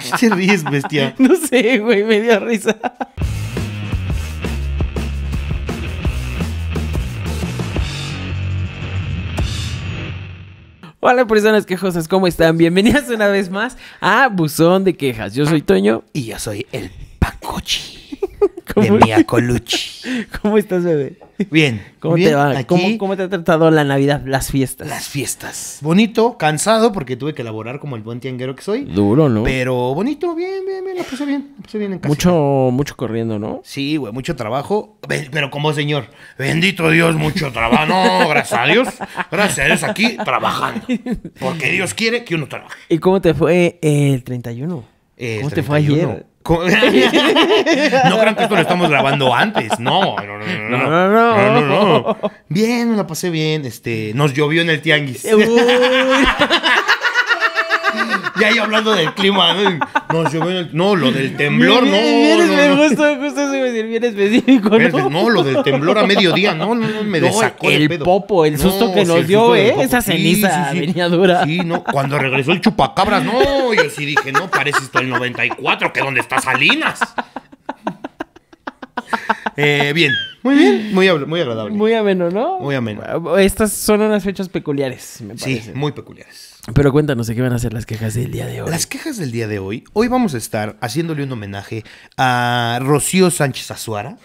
qué te ríes, bestia? No sé, güey, me dio risa. Hola personas quejosas, ¿cómo están? Bienvenidas una vez más a Buzón de Quejas. Yo soy Toño y yo soy el Pacochi. de Mia ¿Cómo estás, bebé? Bien. ¿Cómo, te va? ¿Cómo, te ha tratado la Navidad, las fiestas? Las fiestas. Bonito, cansado, porque tuve que elaborar como el buen tianguero que soy. Duro, ¿no? Pero bonito, bien, bien, bien. La puse bien, la puse bien en casa. Mucho, mucho corriendo, ¿no? Sí, güey, mucho trabajo. Pero como señor, bendito Dios, mucho trabajo. No, gracias a Dios. Gracias a Dios aquí trabajando. Porque Dios quiere que uno trabaje. ¿Y cómo te fue el 31? ¿Cómo te fue ayer? no crean que esto lo estamos grabando antes. No, no, no, no. No, Bien, la pasé bien. Este, nos llovió en el tianguis. Ya ahí hablando del clima. No, no, no lo del temblor, no. no, bien específico. ¿no? lo del temblor a mediodía, no, no, no, me desacó el, el popo, el susto que nos dio, ¿eh? Esa ceniza sí, sí, sí. Sí, no, cuando regresó el chupacabras, no, yo sí dije, no, parece esto el 94, que donde está Salinas. Eh, bien. Muy bien, muy agradable. Muy ameno, ¿no? Muy ameno. Estas son unas fechas peculiares, me parece. Sí, muy peculiares. Pero cuéntanos qué van a ser las quejas del día de hoy. Las quejas del día de hoy. Hoy vamos a estar haciéndole un homenaje a Rocío Sánchez Azuara.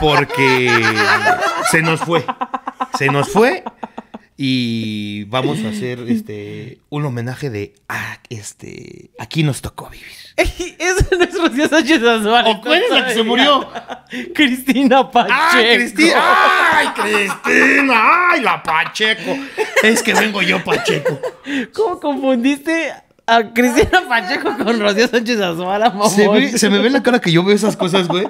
Porque se nos fue. Se nos fue. Y vamos a hacer este, un homenaje de ah, este, Aquí nos tocó vivir. es Rocío Sánchez Azuara. ¿O cuál es la que se murió? Cristina Pacheco. ¡Ay, Cristina! ¡Ay, Cristina! ¡Ay, la Pacheco! Es que vengo yo, Pacheco. ¿Cómo confundiste a Cristina Pacheco con Rocío Sánchez Azuara, mamón? Se, se me ve la cara que yo veo esas cosas, güey.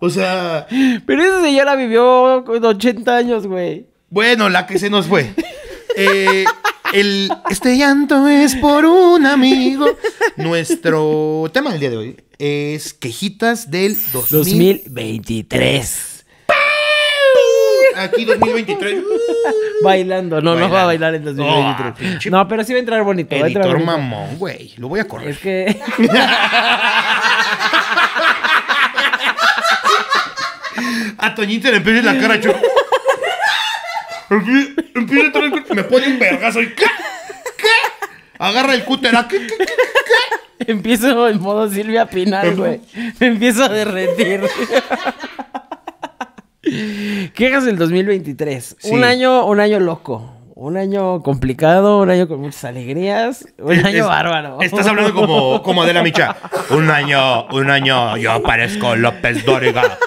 O sea... Pero esa señora vivió con 80 años, güey. Bueno, la que se nos fue. Eh... El, este llanto es por un amigo. Nuestro tema del día de hoy es quejitas del 2023. Aquí 2023. Bailando, no, no va a bailar en 2023. Ah, no, pero sí va a entrar bonito. Editor va mamón, güey. Lo voy a correr. Es que. a Toñita le empieza la cara, chup. Empieza a en me pone un vergazo y ¿qué? ¿Qué? Agarra el cúter. ¿a? ¿Qué, qué, Empiezo en modo Silvia Pinal, güey. Me empiezo a derretir. ¿Qué Quejas del 2023. Un año, un año loco. Un año complicado, un año con muchas alegrías, un año bárbaro. Estás hablando como, como la Micha. Un año, un año, yo aparezco López Dóriga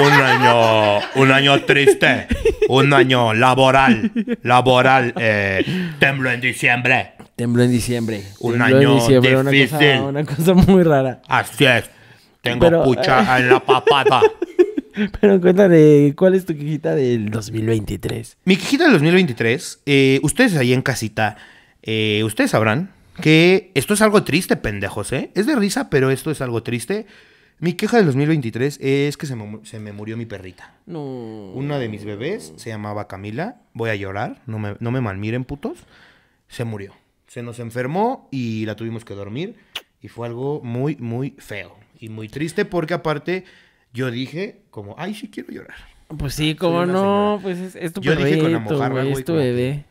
un año, un año triste, un año laboral, laboral, eh, tembló en diciembre. Tembló en diciembre. Un año difícil. Una cosa, muy rara. Así es. Tengo pucha eh, en la papada. Pero cuéntame, ¿cuál es tu quijita del 2023? Mi quijita del 2023, eh, ustedes ahí en casita, ustedes sabrán que esto es algo triste, pendejos, ¿eh? Es de risa, pero esto es algo triste. Mi queja del 2023 es que se me, se me, murió mi perrita. No. Una de mis bebés se llamaba Camila. Voy a llorar, no me, no me malmiren, putos. Se murió. Se nos enfermó y la tuvimos que dormir. Y fue algo muy, muy feo. Y muy triste porque aparte yo dije como, ay, sí quiero llorar. Pues sí, como no, pues es, tu Yo bebé.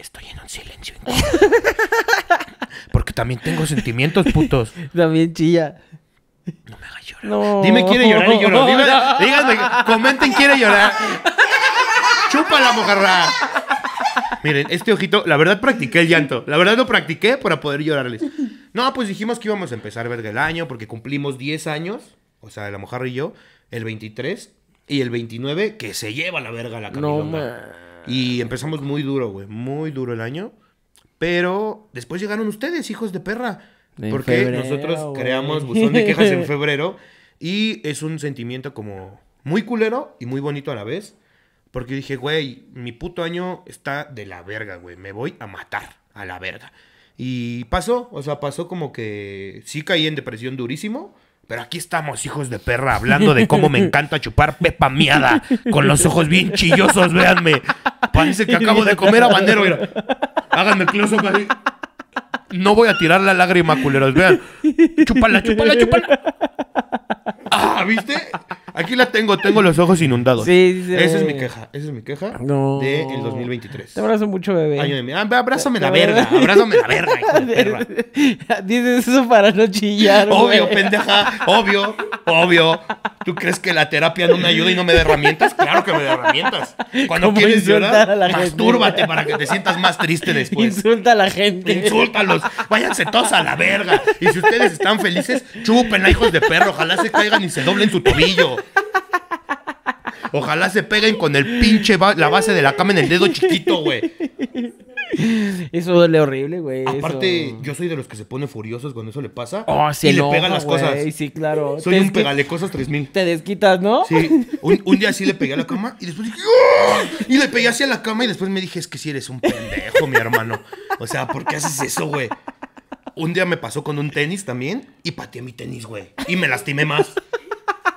Estoy en un silencio Porque también tengo sentimientos, putos. También chilla. No me hagas llorar. No. Dime quiere llorar Díganme, comenten quiere llorar. Chupa la mojarra. Miren, este ojito, la verdad practiqué el llanto. La verdad lo practiqué para poder llorarles. No, pues dijimos que íbamos a empezar verga el año porque cumplimos 10 años. O sea, la mojarra y yo, el 23 y el 29, que se lleva la verga la camioneta. No, y ah, empezamos muy duro, güey. Muy duro el año. Pero después llegaron ustedes, hijos de perra. porque nosotros creamos Buzón de Quejas en febrero. Y es un sentimiento como muy culero y muy bonito a la vez. Porque dije, güey, mi puto año está de la verga, güey. Me voy a matar a la verga. Y pasó, o sea, pasó como que sí caí en depresión durísimo. Pero aquí estamos, hijos de perra, hablando de cómo me encanta chupar pepa miada con los ojos bien chillosos, véanme. Parece que acabo de comer bandero Mira. Háganme close up No voy a tirar la lágrima, culeros, vean. Chúpala, chúpala, chúpala. Ah, ¿viste? Aquí la tengo, tengo los ojos inundados. Sí, sí. Esa es mi queja, esa es mi queja no. de el 2023. Te abrazo mucho, bebé. Ay, ah, abrázame la, verga, abrázame la verga, Dices eso para no chillar. Obvio, pendeja, obvio, obvio. ¿Tú crees que la terapia no me ayuda y no me da herramientas? Claro que me da herramientas. Cuando quieres llorar, mastúrbate gente? para que te sientas más triste después. Insulta a la gente. Insúltalos. Váyanse todos a la verga. Y si ustedes están felices, chúpenla, hijos de perro. Ojalá se caigan y se doblen su tobillo. Ojalá se peguen con el pinche la base de la cama en el dedo chiquito, güey. Eso duele horrible, güey. Aparte, yo soy de los que se pone furiosos cuando eso le pasa. Oh, y le pegan las cosas. Sí, claro. Soy un un cosas 3000. Te desquitas, ¿no? Sí. Un, día sí le pegué a la cama y después dije, ¡Ah! Y le pegué así la cama y después me dije, es que si sí eres un pendejo, mi hermano. O sea, ¿por qué haces eso, güey? Un día me pasó con un tenis también y pateé mi tenis, güey. Y me lastimé más.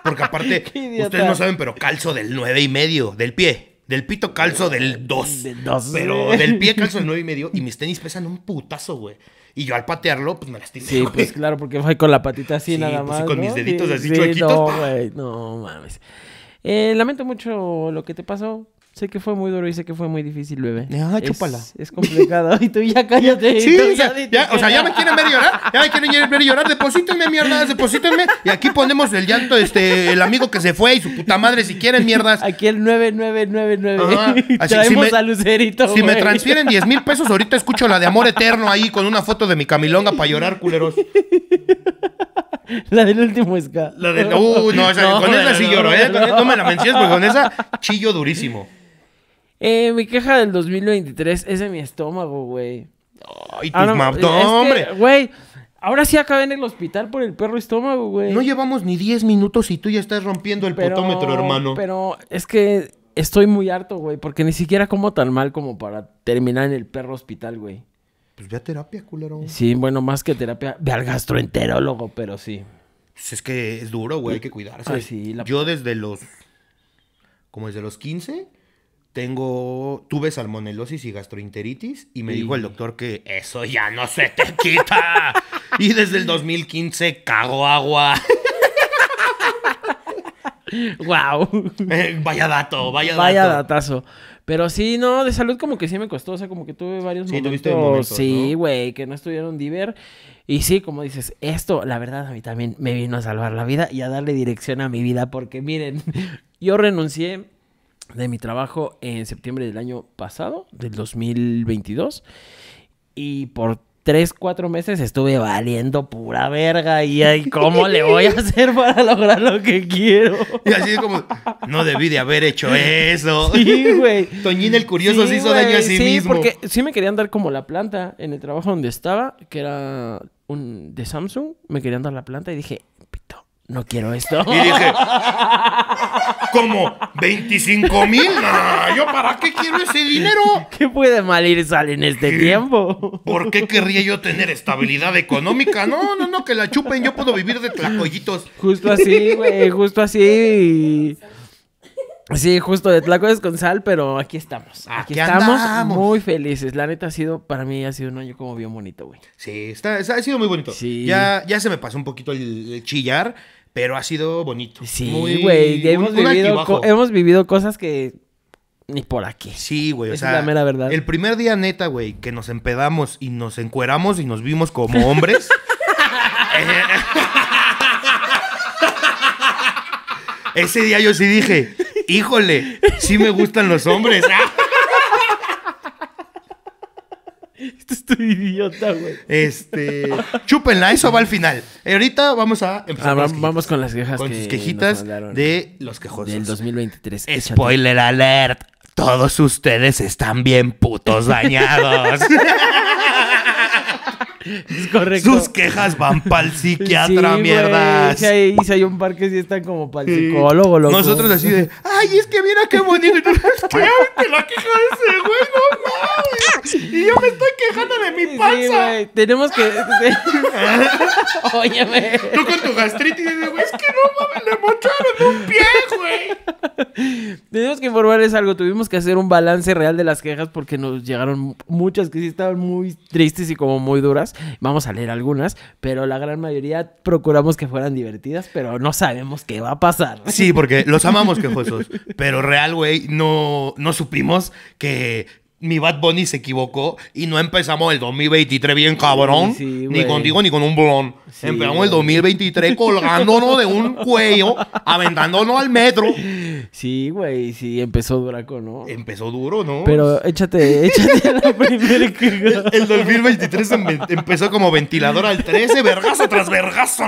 Porque aparte, ustedes no saben, pero calzo del nueve y medio, del pie. Del pito calzo del 2. Del 2. Pero del pie calzo del 9 y medio. Y mis tenis pesan un putazo, güey. Y yo al patearlo, pues me lastimé. Sí, pues claro, porque fue con la patita así nada pues, más. Sí, con mis deditos así sí, chuequitos. No, güey, no mames. Eh, lamento mucho lo que te pasó. Sé que fue muy duro y sé que fue muy difícil, bebé. Ah, chúpala. Es complicado. y tú ya cállate. Sí, o, sea, ya, o sea, ya, me quieren ver llorar. Ya me quieren ver llorar. Deposítenme, mierdas, deposítenme. Y aquí ponemos el llanto, este, el amigo que se fue y su puta madre, si quieren, mierdas. Aquí el 9999. Ajá. Así, Traemos a Lucerito, Si me transfieren 10 mil pesos, ahorita escucho la de Amor Eterno ahí con una foto de mi camilonga para llorar, culeros. La del último esca. La del... Uh, no, con esa sí lloro, ¿eh? no me la menciones porque con esa chillo durísimo. Eh, mi queja del 2023 es de mi estómago, güey. Ay, ah, tus ah, no, hombre. Güey, ahora sí acabé en el hospital por el perro estómago, güey. No llevamos ni 10 minutos y tú ya estás rompiendo el potómetro, hermano. Pero es que estoy muy harto, güey, porque ni siquiera como tan mal como para terminar en el perro hospital, güey. Pues ve a terapia, culero. Sí, bueno, más que terapia, ve al gastroenterólogo, pero sí. Pues es que es duro, güey, hay que cuidarse. Ah, Yo desde los. Como desde los 15 tengo, tuve salmonelosis y gastroenteritis y me dijo el doctor que eso ya no se te quita. y desde el 2015 cago agua. wow. Eh, vaya dato, vaya, dato. vaya datazo. Pero sí, no, de salud como que sí me costó, o sea, como que tuve varios sí, tuviste momentos, sí, güey, que no estuvieron diver. Y sí, como dices, esto, la verdad, a mí también me vino a salvar la vida y a darle dirección a mi vida, porque miren, yo renuncié de mi trabajo en septiembre del año pasado, del 2022. Y por tres, cuatro meses estuve valiendo pura verga y ay, ¿cómo le voy a hacer para lograr lo que quiero? Y así como, no debí de haber hecho eso. Sí, güey. Toñín el Curioso se hizo daño a sí, sí porque sí me querían dar como la planta en el trabajo donde estaba, que era un de Samsung, me querían dar la planta y dije, no quiero esto. Y dije, ¿cómo? ¿25 mil? ¿Yo para qué quiero ese dinero? ¿Qué puede mal ir sal en este tiempo? ¿Por qué querría yo tener estabilidad económica? No, no, no, que la chupen, yo puedo vivir de tlacoyitos. Justo así, güey, justo así. Sí, justo de Tlaco con sal, pero aquí estamos. Ah, aquí, estamos muy felices. La neta ha sido, para mí ha sido un año como bien bonito, güey. Sí, ha sido muy bonito. Sí. Ya, ya se me pasó un poquito el, chillar, pero ha sido bonito. Sí, güey. Hemos, vivido cosas que ni por aquí. Sí, güey. O sea, es la mera verdad. El primer día, neta, güey, que nos empedamos y nos encueramos y nos vimos como hombres. Ese día yo sí dije, Híjole, sí me gustan los hombres. Ah. estoy idiota, güey. Este. Chúpenla, eso va al final. Ahorita vamos a empezar. Ah, vamos con las quejas. Con sus quejitas de los quejosos. Del 2023. Spoiler alert. Todos ustedes están bien putos dañados. Es correcto. Sus quejas van para el psiquiatra, sí, mierdas. Si hay, si hay un par que sí están como para el psicólogo, loco. Nosotros así de, ay, es que mira qué bonito. es que la queja de ese güey, no mames. Y yo me estoy quejando de mi panza. Tenemos que. Óyeme. Tú con tu gastritis, güey, es que no mames, le mocharon un pie, güey. Tenemos que informarles algo. Tuvimos que hacer un balance real de las quejas porque nos llegaron muchas que sí estaban muy tristes y como muy duras vamos a leer algunas, pero la gran mayoría procuramos que fueran divertidas, pero no sabemos qué va a pasar. Sí, porque los amamos quejosos, pero real, güey, no, no supimos que, mi Bad Bunny se equivocó y no empezamos el 2023 bien cabrón, ni contigo ni con un bolón. empezamos el 2023 colgándonos de un cuello, aventándonos al metro Sí, güey, sí, empezó duraco, ¿no? Empezó duro, ¿no? Pero échate, échate a la primera El 2023 em, empezó como ventilador al 13, vergazo tras vergazo.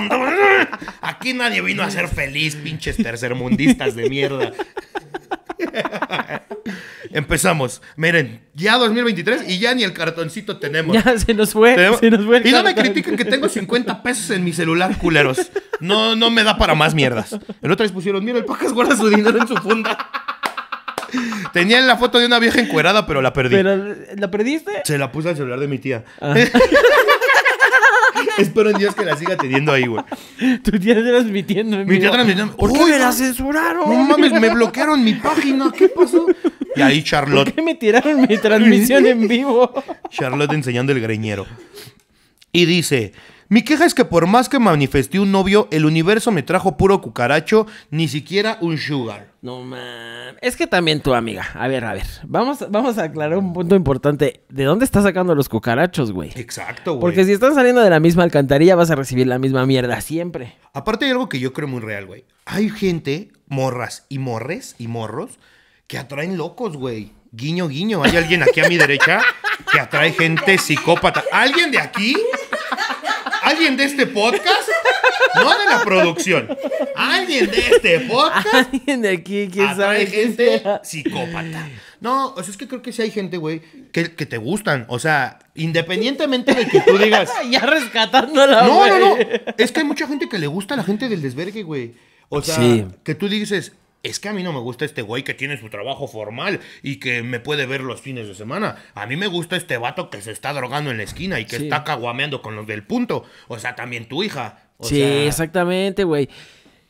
Aquí nadie vino a ser feliz, pinches tercermundistas de mierda empezamos. Miren, ya 2023 y ya ni el cartoncito tenemos. Ya se nos fue. Se nos fue y no me critiquen que tengo 50 pesos en mi celular, culeros. No, me da para más mierdas. El otro les pusieron, mira, el Pacas guarda su dinero en su funda. Tenían la foto de una vieja encuerada, pero la perdí. ¿Pero la perdiste? Se la puse al celular de mi tía. Ah. Espero en Dios que la siga teniendo ahí, güey. Tu tía transmitiendo. En mi tía transmitiendo. ¿Por ¡Oh, qué me la censuraron? No mames, me bloquearon mi página. ¿Qué pasó? Y ahí Charlotte. ¿Por qué me tiraron mi transmisión en vivo? Charlotte enseñando el greñero. Y dice, mi queja es que por más que manifesté un novio, el universo me trajo puro cucaracho, ni siquiera un sugar. No mames. Es que también tu amiga. A ver, a ver. Vamos, vamos a aclarar un punto importante. ¿De dónde estás sacando los cucarachos, güey? Exacto, güey. Porque si están saliendo de la misma alcantarilla, vas a recibir la misma mierda siempre. Aparte hay algo que yo creo muy real, güey. Hay gente, morras y morres y morros, que atraen locos, güey. Guiño, guiño. Hay alguien aquí a mi derecha que atrae gente psicópata. ¿Alguien de aquí? ¿Alguien de este podcast? No de la producción. Alguien de este podcast. Alguien de aquí, quién atrae gente psicópata. No, o es que creo que sí hay gente, güey, que, te gustan. O sea, independientemente de que tú digas. ya rescatándola, la güey. no, no. no. Es que hay mucha gente que le gusta a la gente del desvergue, güey. O sea, que tú dices, es que a mí no me gusta este güey que tiene su trabajo formal y que me puede ver los fines de semana. A mí me gusta este vato que se está drogando en la esquina y que está caguameando con los del punto. O sea, también tu hija. sí, exactamente, güey.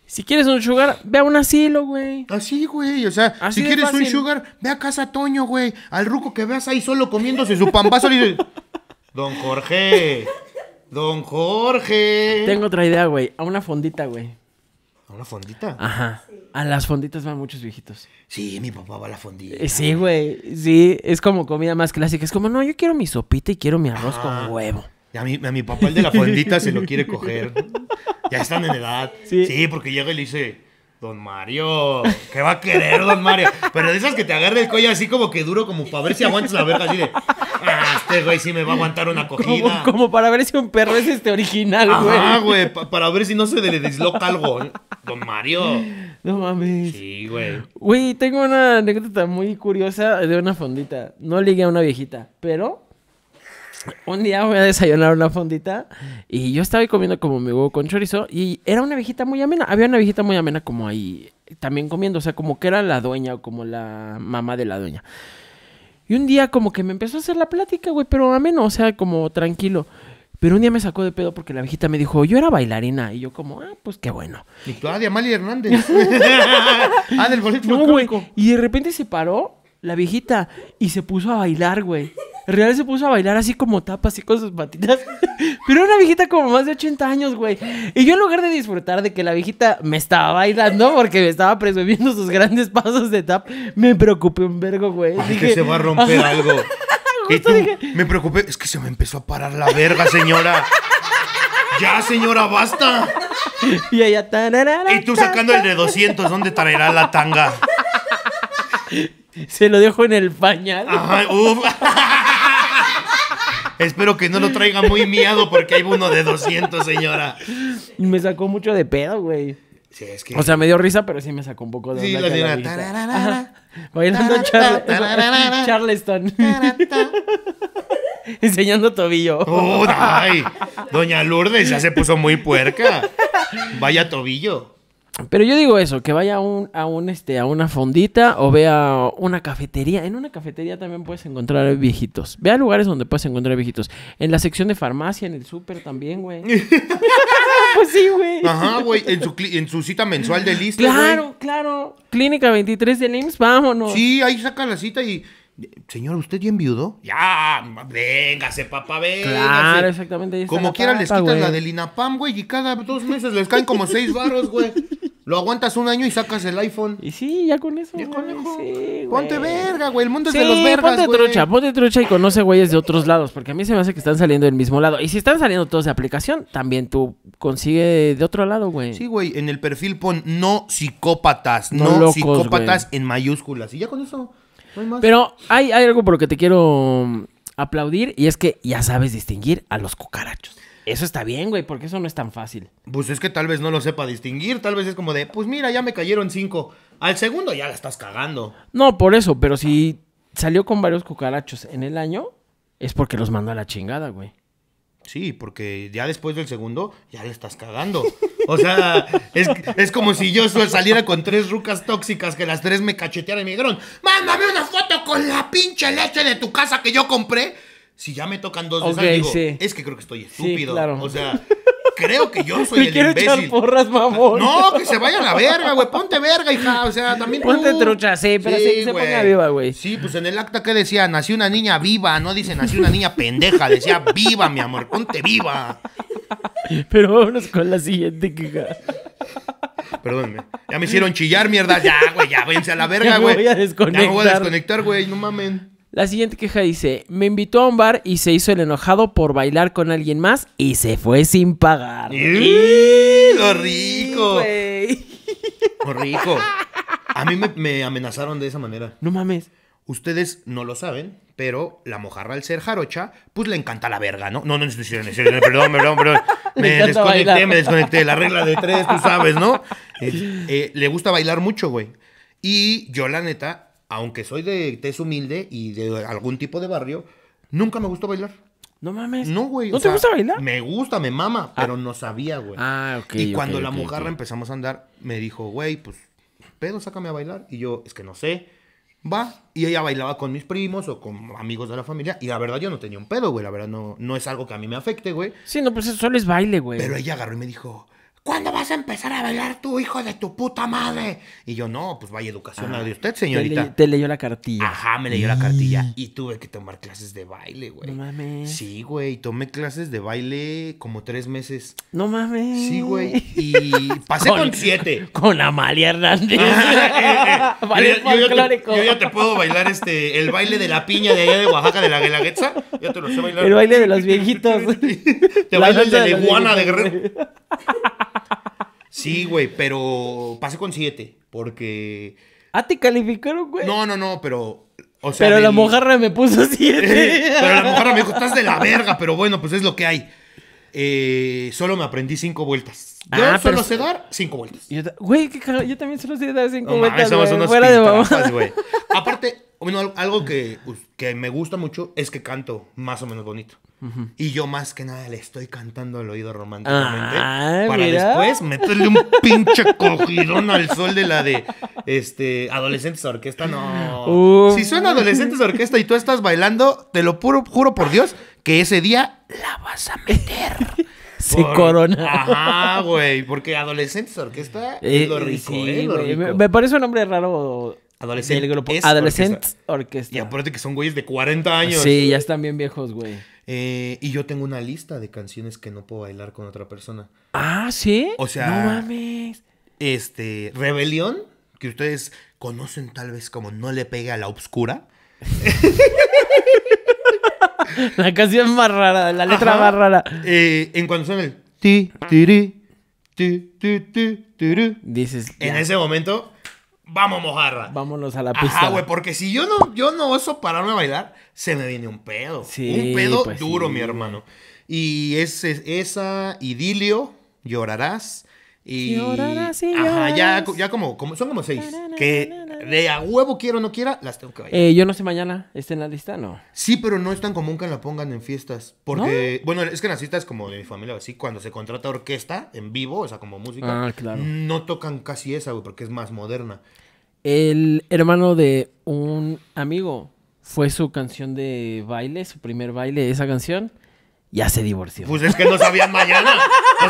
Si quieres un sugar, ve a un asilo, güey. Así, güey. O sea, si quieres un sugar, ve a casa Toño, güey. Al ruco que veas ahí solo comiéndose su pambazo y Don Jorge. Don Jorge. Tengo otra idea, güey. A una fondita, güey. ¿A una fondita? Ajá. A las fonditas van muchos viejitos. Sí, mi papá va a la fondita. Eh, sí, güey. Sí, es como comida más clásica. Es como, no, yo quiero mi sopita y quiero mi arroz con huevo. A mi, a mi papá el de la fondita se lo quiere coger. Ya están en edad. Sí. porque llega y le dice, Don Mario, ¿qué va a querer Don Mario? Pero de esas que te agarra el cuello así como que duro, como para ver si aguantes la verga así de... Ah, este güey sí me va a aguantar una cogida. Como, para ver si un perro es este original, güey. Ah, güey, para ver si no se le desloca algo. ¿eh? Don Mario. No mames. Sí, güey. Güey, tengo una anécdota muy curiosa de una fondita. No ligué a una viejita, pero un día voy a desayunar una fondita y yo estaba ahí comiendo como mi huevo con chorizo y era una viejita muy amena. Había una viejita muy amena como ahí también comiendo, o sea, como que era la dueña o como la mamá de la dueña. Y un día como que me empezó a hacer la plática, güey, pero ameno, o sea, como tranquilo. Pero un día me sacó de pedo porque la viejita me dijo, yo era bailarina. Y yo como, ah, pues qué bueno. Y tú, ah, de Hernández. ah, del boleto Y de repente se paró la viejita, y se puso a bailar, güey. realidad se puso a bailar así como tapa, así con sus patitas. Pero era una viejita como más de 80 años, güey. Y yo en lugar de disfrutar de que la viejita me estaba bailando porque me estaba presumiendo sus grandes pasos de tap, me preocupé un vergo, güey. que se va a romper algo. y me preocupé, es que se me empezó a parar la verga, señora. ya, señora, basta. Y ella... y tú sacando el de 200, ¿dónde traerá la tanga? Se lo dejo en el pañal. Espero que no lo traiga muy miedo porque hay uno de 200, señora. Me sacó mucho de pedo, güey. O sea, me dio risa, pero sí me sacó un poco de... Sí, la Bailando Charleston. Enseñando tobillo. Doña Lourdes ya se puso muy puerca. Vaya tobillo. Pero yo digo eso, que vaya a un, un este, a una fondita o vea una cafetería. En una cafetería también puedes encontrar viejitos. Vea lugares donde puedes encontrar viejitos. En la sección de farmacia, en el súper también, güey. pues sí, güey. Ajá, güey. En su, cita mensual de lista. Claro, claro. Clínica 23 de Nims, vámonos. Sí, ahí saca la cita y Señor, ¿usted ya enviudó? Ya, véngase, papá, véngase. Claro, exactamente. Como quiera les quitas la del INAPAM, güey, y cada dos meses les caen como seis barros, güey. Lo aguantas un año y sacas el iPhone. Y sí, ya con eso. Ya con eso. ponte verga, güey. El mundo es de los vergas, ponte trucha, ponte trucha y conoce güeyes de otros lados. Porque a mí se me hace que están saliendo del mismo lado. Y si están saliendo todos de aplicación, también tú consigue de otro lado, güey. Sí, güey. En el perfil pon no psicópatas. No, psicópatas en mayúsculas. Y ya con eso. Pero hay, hay algo por lo que te quiero mm, aplaudir y es que ya sabes distinguir a los cucarachos. Eso está bien, güey, porque eso no es tan fácil. Pues es que tal vez no lo sepa distinguir, tal vez es como de, pues mira, ya me cayeron cinco. Al segundo ya la estás cagando. No, por eso, pero si salió con varios cucarachos en el año, es porque los mandó a la chingada, güey. Sí, porque ya después del segundo ya le estás cagando. O sea, es, como si yo saliera con tres rucas tóxicas que las tres me cachetearan y me dijeron, mándame una foto con la pinche leche de tu casa que yo compré. Si ya me tocan dos veces, digo, es que creo que estoy estúpido. O sea, creo que yo soy el imbécil. Echar porras, mamón. No, que se vaya a la verga, güey. Ponte verga, hija. O sea, también tú. Ponte trucha, sí, pero sí, se ponga viva, güey. Sí, pues en el acta que decía, nació una niña viva. No dice nació una niña pendeja. Decía viva, mi amor. Ponte viva. Pero vámonos con la siguiente queja. Perdónenme. Ya me hicieron chillar, mierda. Ya, güey, ya, vence a la verga, güey. Ya me voy a desconectar. Ya me voy a desconectar, güey. No mamen. La siguiente queja dice, me invitó a un bar y se hizo el enojado por bailar con alguien más y se fue sin pagar. ¡Qué rico! Wey. rico! A mí me, amenazaron de esa manera. No mames. Ustedes no lo saben, pero la mojarra al ser jarocha, pues le encanta la verga, ¿no? No, no, no, perdón, perdón, perdón. Me desconecté, me desconecté. La regla de tres, tú sabes, ¿no? Eh, eh, le gusta bailar mucho, güey. Y yo, la neta, aunque soy de tes humilde y de algún tipo de barrio, nunca me gustó bailar. No mames. No, güey. ¿No te gusta bailar? Me gusta, me mama, ah. pero no sabía, güey. Ah, ok. Y cuando la mujer empezamos a andar, me dijo, güey, pues, pedo, sácame a bailar. Y yo, es que no sé. Va. Y ella bailaba con mis primos o con amigos de la familia. Y la verdad, yo no tenía un pedo, güey. La verdad, no, no es algo que a mí me afecte, güey. Sí, no, pues eso solo es baile, güey. Pero ella agarró y me dijo, ¿Cuándo vas a empezar a bailar tu hijo de tu puta madre? Y yo, no, pues vaya educación la de usted, señorita. Te, te, leyó la cartilla. Ajá, me leyó la cartilla. Y tuve que tomar clases de baile, güey. No mames. Sí, güey. Tomé clases de baile como tres meses. No mames. Sí, güey. Y pasé con, siete. Con Amalia Hernández. Eh, eh, eh, yo, yo, ya te puedo bailar este, el baile de la piña de allá de Oaxaca, de la Guelaguetza. Yo te lo sé bailar. El baile de los viejitos. te bailo el de la iguana de Guerrero. Sí, güey, pero pasé con siete, porque... Ah, te calificaron, güey. No, no, no, pero... O sea, pero la mojarra me puso siete. pero la mojarra me dijo, estás de la verga, pero bueno, pues es lo que hay. Eh, solo me aprendí cinco vueltas. Yo ah, solo sé dar cinco vueltas. güey, qué caro, yo también solo sé dar cinco vueltas. vueltas. Somos güey. unos Fuera de güey. Aparte, algo que, me gusta mucho es que canto más o menos bonito. Y yo más que nada le estoy cantando al oído románticamente. Ah, para después meterle un pinche cogidón al sol de la de este adolescentes orquesta. No. Uh. Si son adolescentes orquesta y tú estás bailando, te lo juro por Dios que ese día la vas a meter. se corona. Ajá, güey. Porque Adolescentes Orquesta eh, es lo rico, eh, Me, parece un nombre raro. Adolescentes. orquesta. Y aparte que son güeyes de 40 años. Sí, ya están bien viejos, güey. Eh, y yo tengo una lista de canciones que no puedo bailar con otra persona. Ah, ¿sí? O sea. No mames. Este. Rebelión, que ustedes conocen tal vez como No le pegue a la obscura. la canción más rara, la letra más rara. Eh, en cuanto son el ti, tiri, ti, ti, ti, tiri. Dices. En ese momento, vamos, mojarra. Vámonos a la pista. Ah, güey, porque si yo no, yo no oso pararme a bailar, se me viene un pedo. un pedo pues duro, mi hermano. Y esa, idilio, llorarás. Y, llorarás sí. Ajá, ya, ya como, como, son como seis. Que de a huevo quiero o no quiera, las tengo que bailar. Eh, yo no sé mañana, ¿está en la lista? No. Sí, pero no es tan común que la pongan en fiestas. Porque, bueno, es que en las fiestas como de mi familia, así, cuando se contrata orquesta en vivo, o sea, como música, ah, claro. no tocan casi esa, güey, porque es más moderna. El hermano de un amigo fue su canción de baile, su primer baile, esa canción ya se divorció. Pues es que no sabían mañana. O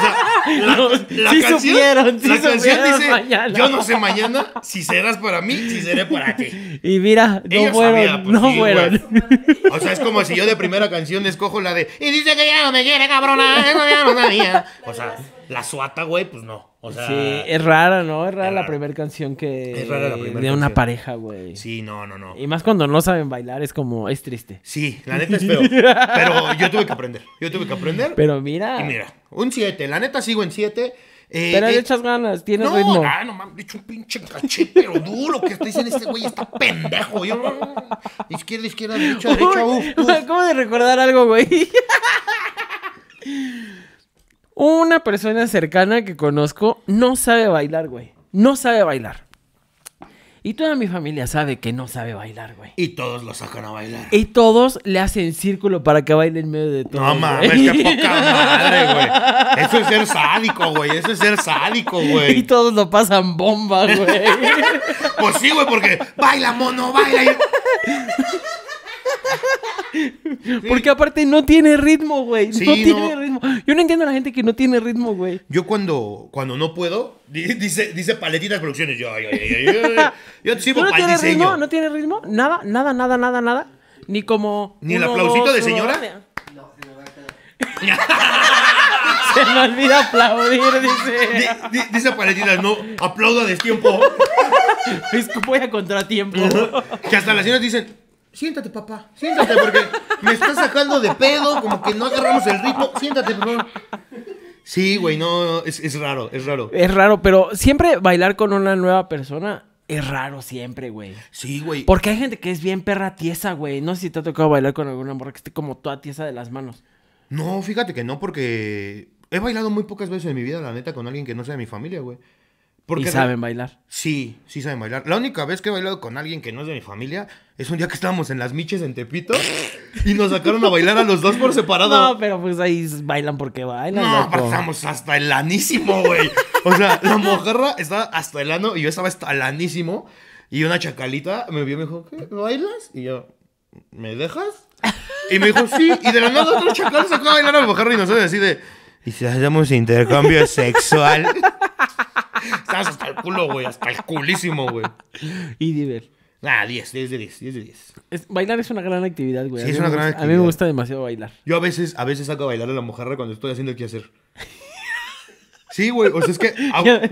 la, canción, supieron, sí la canción dice, yo no sé mañana si serás para mí, si seré para ti. Y mira, no Ellos pues, no o sea, es como si yo de primera canción escojo la de, y dice que ya no me quiere, cabrona, ya no sabía. O sea... La suata, güey, pues no. O sea, sí, es rara, ¿no? Es rara, la primera canción que es rara la de canción. una pareja, güey. Sí, no, no, no. Y más cuando no saben bailar, es como, es triste. Sí, la neta es feo. pero yo tuve que aprender. Yo tuve que aprender. Pero mira. Y mira, un 7. La neta sigo en 7. Eh, pero eh, hechas ganas, tienes no, ritmo. Ah, no mames, le un pinche caché, pero duro que está diciendo este güey está pendejo. Yo, mm, izquierda, izquierda, derecha, derecha, uf, Acabo de recordar algo, güey. Una persona cercana que conozco no sabe bailar, güey. No sabe bailar. Y toda mi familia sabe que no sabe bailar, güey. Y todos lo sacan a bailar. Y todos le hacen círculo para que baile en medio de todo. No mames, qué poca madre, güey. Eso es ser sádico, güey. Eso es ser sádico, güey. Y todos lo pasan bomba, güey. pues sí, güey, porque baila, mono, baila. Porque aparte no tiene ritmo, güey. no tiene ritmo. Yo no entiendo a la gente que no tiene ritmo, güey. Yo cuando, cuando no puedo, dice, dice paletitas producciones. Yo, yo, yo, yo, no ¿No tiene ritmo? Nada, nada, nada, nada, nada. Ni como. Ni el aplausito de señora. se me olvida aplaudir, dice. dice paletitas, no, aplaudo de tiempo es que voy a contratiempo. que hasta las señoras dicen siéntate, papá, siéntate, porque me estás sacando de pedo, como que no agarramos el ritmo. Siéntate, papá. Sí, güey, no, es, es raro, es raro. Es raro, pero siempre bailar con una nueva persona es raro siempre, güey. Sí, güey. Porque hay gente que es bien perra tiesa, güey. No sé si te ha tocado bailar con alguna morra que esté como toda tiesa de las manos. No, fíjate que no, porque he bailado muy pocas veces en mi vida, la neta, con alguien que no sea de mi familia, güey y saben bailar. Sí, sí saben bailar. La única vez que he bailado con alguien que no es de mi familia es un día que estábamos en las miches en Tepito y nos sacaron a bailar a los dos por separado. No, pero pues ahí bailan porque bailan. No, pasamos hasta el lanísimo, güey. O sea, la mojarra estaba hasta el ano y yo estaba hasta el lanísimo. Y una chacalita me vio y me dijo, ¿qué? ¿Bailas? Y yo, ¿me dejas? Y me dijo, sí. Y de la nada otro chacal sacó a bailar a la mojarra y nosotros así de, ¿y si hacemos intercambio sexual? estás hasta el culo, güey. Hasta el culísimo, güey. Y Diver. Ah, 10, 10 de 10, 10 de 10. bailar es una gran actividad, güey. Sí, es una gran actividad. A mí me gusta demasiado bailar. Yo a veces, a veces saco a bailar a la mojarra cuando estoy haciendo el quehacer. Sí, güey, o sea, es que...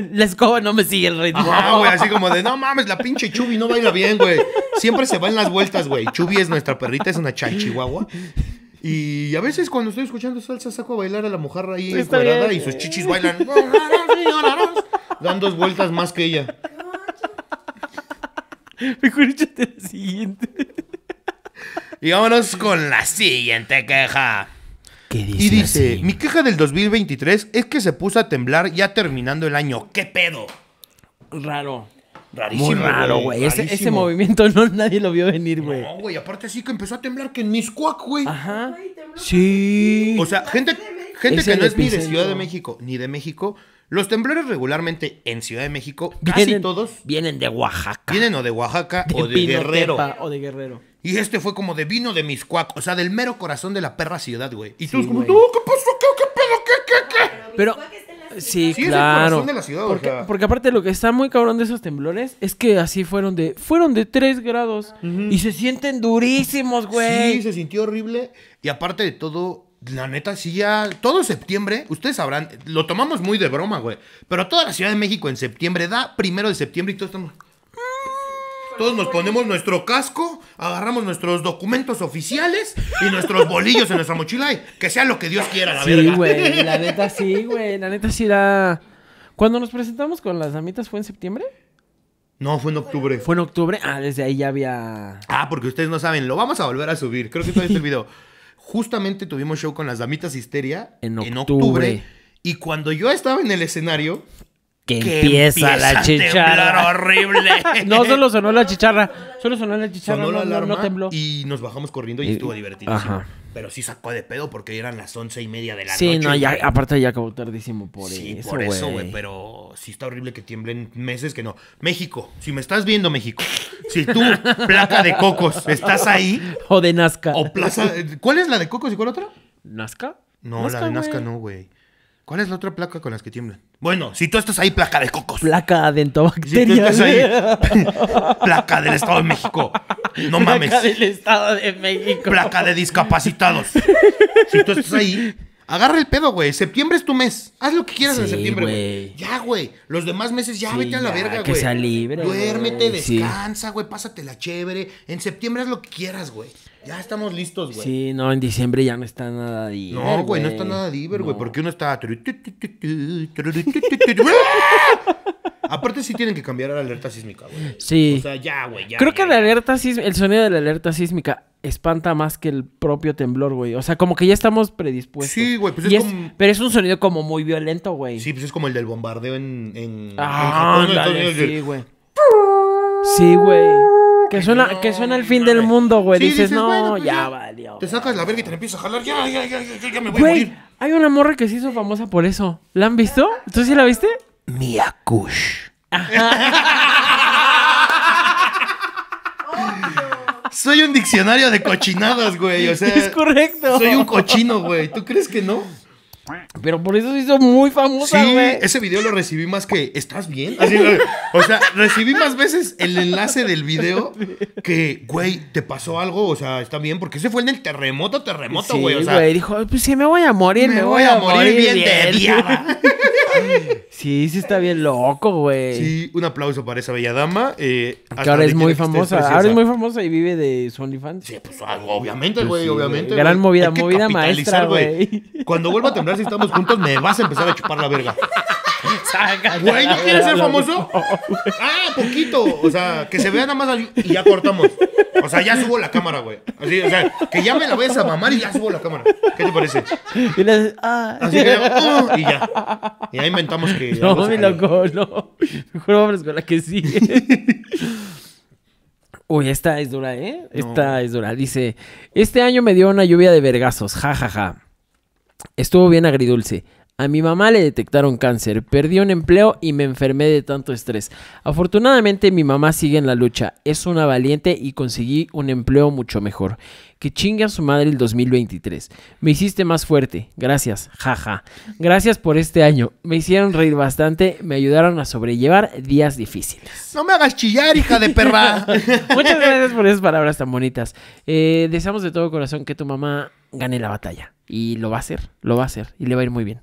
La escoba no me sigue el ritmo. Ah, güey, así como de, no mames, la pinche Chubi no baila bien, güey. Siempre se va en las vueltas, güey. Chubi es nuestra perrita, es una chihuahua. Y a veces cuando estoy escuchando salsa saco a bailar a la mojarra ahí encuadrada y sus chichis bailan dan dos vueltas más que ella. Mejor échate la siguiente. Y vámonos con la siguiente queja. ¿Qué dice y dice, mi queja del 2023 es que se puso a temblar ya terminando el año. ¿Qué pedo? Raro. Rarísimo. güey. Ese, movimiento no nadie lo vio venir, güey. No, güey. Aparte sí que empezó a temblar que en Miscuac, güey. Ajá. Sí. O sea, gente, gente que no es ni de Ciudad de México ni de México. Los temblores regularmente en Ciudad de México, casi todos. Vienen de Oaxaca. Vienen o de Oaxaca o de Guerrero. O de Guerrero. Y este fue como de vino de Miscuac, o sea, del mero corazón de la perra ciudad, güey. Y tú es como, no, ¿qué pasó? ¿Qué, qué pedo? ¿Qué, qué, qué? Pero Sí, claro. Es el de ciudad, porque, aparte lo que está muy cabrón de esos temblores es que así fueron de fueron de 3 grados y se sienten durísimos, güey. Sí, se sintió horrible y aparte de todo la neta, sí, ya. Todo septiembre, ustedes sabrán, lo tomamos muy de broma, güey. Pero toda la Ciudad de México en septiembre da primero de septiembre y todos estamos. Todos nos ponemos nuestro casco, agarramos nuestros documentos oficiales y nuestros bolillos en nuestra mochila y que sea lo que Dios quiera, la Sí, güey, la neta sí, güey, la neta sí da. ¿Cuándo nos presentamos con las damitas fue en septiembre? No, fue en octubre. Fue en octubre. Ah, desde ahí ya había Ah, porque ustedes no saben, lo vamos a volver a subir. Creo que todavía está el video. Justamente tuvimos show con las damitas histeria En octubre. Y cuando yo estaba en el escenario, que, empieza, la chicharra. horrible. no, solo sonó la chicharra. Solo sonó la chicharra. no, tembló. Y nos bajamos corriendo y, estuvo divertido. Pero sí sacó de pedo porque eran las once y media de la noche. Sí, no, aparte ya acabó tardísimo por sí, por eso, güey. Pero sí está horrible que tiemblen meses que no. México, si me estás viendo, México. Si tú, placa de cocos, estás ahí. O de Nazca. O plaza. ¿Cuál es la de cocos y cuál otra? Nazca. No, la de Nazca no, güey. ¿Cuál es la otra placa con las que tiemblan? Bueno, si tú estás ahí, placa de cocos. Placa de Si placa del Estado de México. No mames. Placa del Estado de México. Placa de discapacitados. si tú estás ahí, agarra el pedo, güey. Septiembre es tu mes. Haz lo que quieras en septiembre, güey. Ya, güey. Los demás meses ya vete a la verga, güey. Que sea libre. Duérmete, descansa, güey. Pásatela chévere. En septiembre haz lo que quieras, güey. Ya estamos listos, güey. Sí, no, en diciembre ya no está nada diver. No, güey, no está nada diver, güey. Porque uno está. Aparte, sí tienen que cambiar la alerta sísmica, güey. Sí. O sea, ya, güey, ya. Creo que la alerta el sonido de la alerta sísmica espanta más que el propio temblor, güey. O sea, como que ya estamos predispuestos. Sí, güey, pues es, como... Pero es un sonido como muy violento, güey. Sí, pues es como el del bombardeo en... Japón, en sí, güey. Sí, güey que suena, que suena el fin del mundo, güey. dices, no, pues ya, valió. Te sacas la verga y te empiezas a jalar. Ya, ya, ya, ya, me voy güey, a morir. Hay una morra que se hizo famosa por eso. ¿La han visto? ¿Tú sí la viste? Mia Kush. soy un diccionario de cochinadas, güey. O sea, es correcto. Soy un cochino, güey. ¿Tú crees que no? Pero por eso se hizo muy famosa, Sí, ese video lo recibí más que ¿estás bien? o sea, recibí más veces el enlace del video que, güey, ¿te pasó algo? O sea, ¿está bien? Porque ese fue en el terremoto, terremoto, güey. O sea, güey, dijo, pues sí, me voy a morir, me, me voy, a morir, bien, de día Sí, sí está bien loco, güey. Sí, un aplauso para esa bella dama. Eh, que ahora es muy famosa. Ahora es muy famosa y vive de su OnlyFans. Sí, pues obviamente, pues güey, obviamente. Gran movida, movida maestra, güey. Cuando vuelva a temblar si estamos juntos, me vas a empezar a chupar la verga. Güey, ¿no quieres ser famoso? Ah, poquito. O sea, que se vea nada más y ya cortamos. O sea, ya subo la cámara, güey. Así, o sea, que ya me la vayas a mamar y ya subo la cámara. ¿Qué te parece? Y le dices, ah. Así que ya, uh", y ya. Y ahí inventamos que. No, mi loco, no. Mejor vámonos con la que sigue. Uy, esta es dura, ¿eh? Esta es dura. Dice, este año me dio una lluvia de vergazos, Ja, Ja, ja. Estuvo bien agridulce. A mi mamá le detectaron cáncer, perdí un empleo y me enfermé de tanto estrés. Afortunadamente mi mamá sigue en la lucha, es una valiente y conseguí un empleo mucho mejor. Que chingue a su madre el 2023. Me hiciste más fuerte. Gracias, jaja. Gracias por este año. Me hicieron reír bastante. Me ayudaron a sobrellevar días difíciles. No me hagas chillar, hija de perra. Muchas gracias por esas palabras tan bonitas. Eh, deseamos de todo corazón que tu mamá gane la batalla. Y lo va a hacer, lo va a hacer. Y le va a ir muy bien.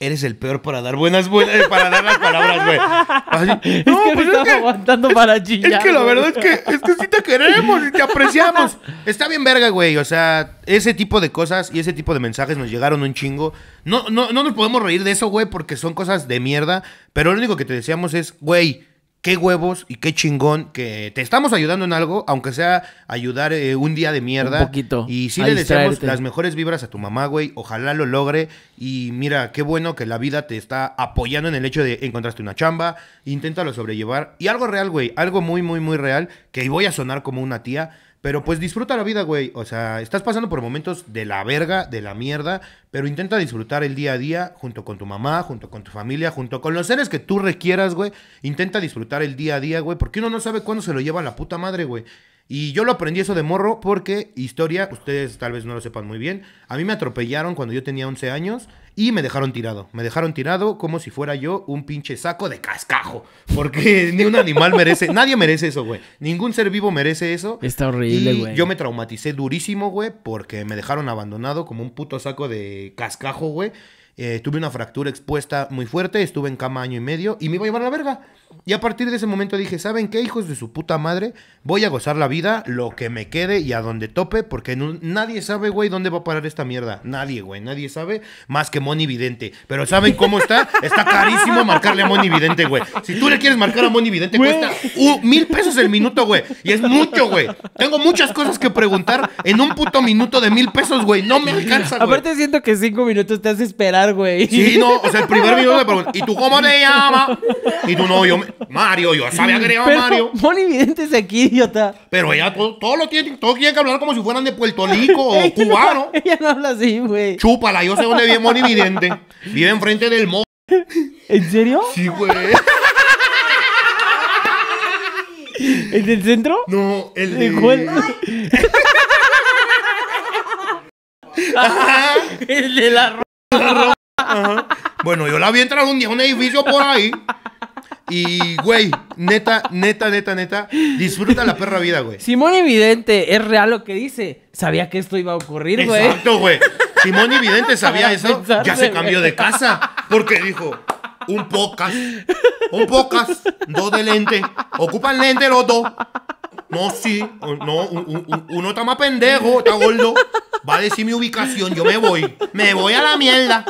Eres el peor para dar buenas, buenas eh, para dar las palabras, güey. no, es que pues aguantando para chillar. Es que la verdad es que, es que sí te queremos y te apreciamos. Está bien verga, güey. O sea, ese tipo de cosas y ese tipo de mensajes nos llegaron un chingo. No, no, no nos podemos reír de eso, güey, porque son cosas de mierda. Pero lo único que te decíamos es, güey, qué huevos y qué chingón que te estamos ayudando en algo, aunque sea ayudar eh, un día de mierda. Un poquito. Y si le deseamos las mejores vibras a tu mamá, güey. Ojalá lo logre. Y mira, qué bueno que la vida te está apoyando en el hecho de encontraste una chamba. Inténtalo sobrellevar. Y algo real, güey. Algo muy, muy, muy real. Que voy a sonar como una tía pero pues disfruta la vida, güey. O sea, estás pasando por momentos de la verga, de la mierda, pero intenta disfrutar el día a día junto con tu mamá, junto con tu familia, junto con los seres que tú requieras, güey. Intenta disfrutar el día a día, güey, porque uno no sabe cuándo se lo lleva la puta madre, güey. Y yo lo aprendí eso de morro porque historia, ustedes tal vez no lo sepan muy bien, a mí me atropellaron cuando yo tenía 11 años y me dejaron tirado. Me dejaron tirado como si fuera yo un pinche saco de cascajo. Porque ni un animal merece. nadie merece eso, güey. Ningún ser vivo merece eso. Está horrible, güey. Yo me traumaticé durísimo, güey, porque me dejaron abandonado como un puto saco de cascajo, güey. Eh, tuve una fractura expuesta muy fuerte, estuve en cama año y medio y me iba a llevar la verga. Y a partir de ese momento dije, ¿saben qué, hijos de su puta madre? Voy a gozar la vida, lo que me quede y a donde tope, porque nadie sabe, güey, dónde va a parar esta mierda. Nadie, güey, nadie sabe, más que Moni Vidente. Pero ¿saben cómo está? Está carísimo marcarle a Moni Vidente, güey. Si tú le quieres marcar a Moni Vidente, cuesta mil pesos el minuto, güey. Y es mucho, güey. Tengo muchas cosas que preguntar en un puto minuto de mil pesos, güey. No me alcanza, güey. Aparte siento que cinco minutos te has esperado Sí, no, o sea, el primer video ¿y tú cómo te llamas? Y tu novio Mario, yo sabía que le llamaba Mario. Moni Vidente es aquí, idiota. Pero ella, todos todo lo tiene que hablar como si fueran de Puerto Rico o cubano. ella no habla así, güey. Chúpala, yo sé dónde vive Moni Vidente. Vive enfrente del mo. ¿En serio? Sí, güey. ¿El del centro? No, el de... el de la ropa. Bueno, yo la vi entrar un día un edificio por ahí. Y, güey, neta, neta, neta, neta, disfruta la perra vida, güey. Simón Evidente, es real lo que dice. Sabía que esto iba a ocurrir, güey. Exacto, güey. Simón Evidente sabía eso. Ya se cambió de casa. Porque dijo, un pocas, un pocas, dos de lente. Ocupan lente los dos. No, sí, no, uno está más pendejo, está gordo. Va a decir mi ubicación, yo me voy. Me voy a la mierda.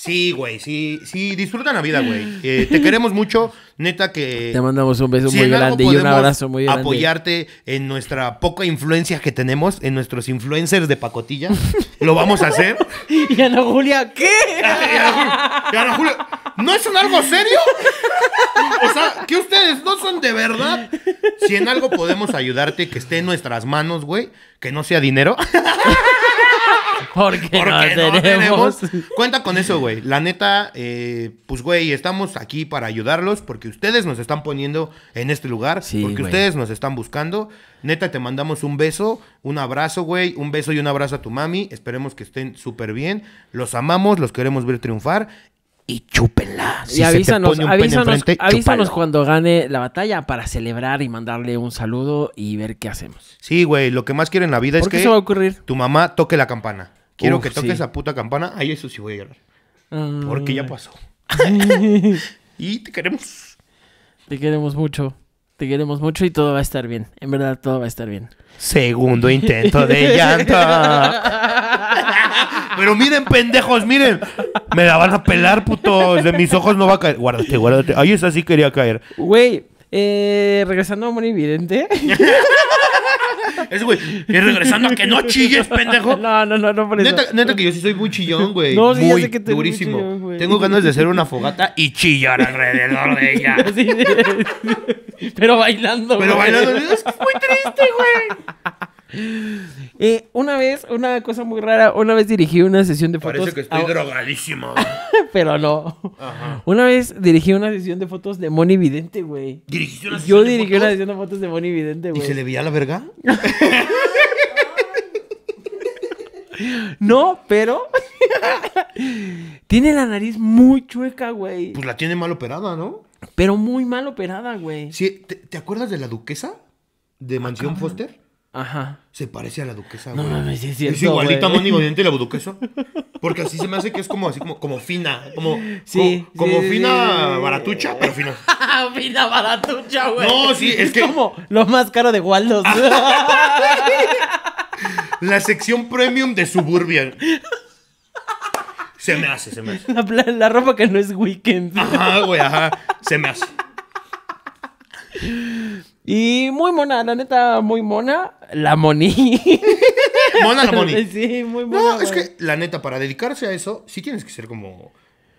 Sí, güey, sí, sí, disfruta la vida, güey. Eh, te queremos mucho. Neta que... Te mandamos un beso muy grande y un abrazo muy grande. Apoyarte en nuestra poca influencia que tenemos, en nuestros influencers de pacotilla. lo vamos a hacer. y Ana Julia, ¿qué? Y Ana, Julia, ¿no es un algo serio? o sea, que ustedes no son de verdad. Si en algo podemos ayudarte, que esté en nuestras manos, güey, que no sea dinero. Porque, tenemos. Cuenta con eso, güey. La neta, eh, pues, güey, estamos aquí para ayudarlos porque ustedes nos están poniendo en este lugar, porque ustedes nos están buscando. Neta, te mandamos un beso, un abrazo, güey, un beso y un abrazo a tu mami. Esperemos que estén súper bien. Los amamos, los queremos ver triunfar y chúpenla. y avísanos, avísanos, cuando gane la batalla para celebrar y mandarle un saludo y ver qué hacemos. Sí, güey, lo que más quiero en la vida es que a ocurrir? tu mamá toque la campana. Quiero que toque esa puta campana. Ay, eso sí voy a llorar. Ah. Porque ya pasó. y te queremos. Te queremos mucho. Te queremos mucho y todo va a estar bien. En verdad, todo va a estar bien. Segundo intento de llanta. Pero miren, pendejos, miren. Me la van a pelar, putos. De mis ojos no va a caer. Guárdate, guárdate. Ahí esa sí quería caer. Güey. Eh, regresando a Vidente Es, güey, y regresando a que no chilles, pendejo. No, no, no, no por Neta, que yo sí soy muy chillón, güey. No, que muy durísimo. Tengo ganas de hacer una fogata y chillar alrededor de ella. Pero bailando. Pero bailando, es muy triste, güey. Eh, una vez, una cosa muy rara, una vez dirigí una sesión de fotos. Parece que estoy drogadísimo. Pero no. Una vez dirigí una sesión de fotos de Moni Vidente, güey. Yo dirigí una sesión de fotos de Moni Vidente, güey. ¿Y se le veía la verga? no, pero. tiene la nariz muy chueca, güey. Pues la tiene mal operada, ¿no? Pero muy mal operada, güey. Sí, te acuerdas de la duquesa? ¿De Mansión Foster? Ajá. Se parece a la duquesa, No güey. no sí es cierto. Es igualita a güey. la duquesa. Porque así se me hace que es como así, como, como fina. Como, Sí, como, fina baratucha, pero fina. fina baratucha, güey. No, sí, es que- como lo más caro de Waldos. La sección premium de Suburbia. Se me hace, se me hace. la, la ropa que no es weekend. Ajá, güey, ajá. Se me hace. Y muy mona, la neta, muy mona. La moni mona la moni? Sí, muy mona. No, es que la neta, para dedicarse a eso, sí tienes que ser como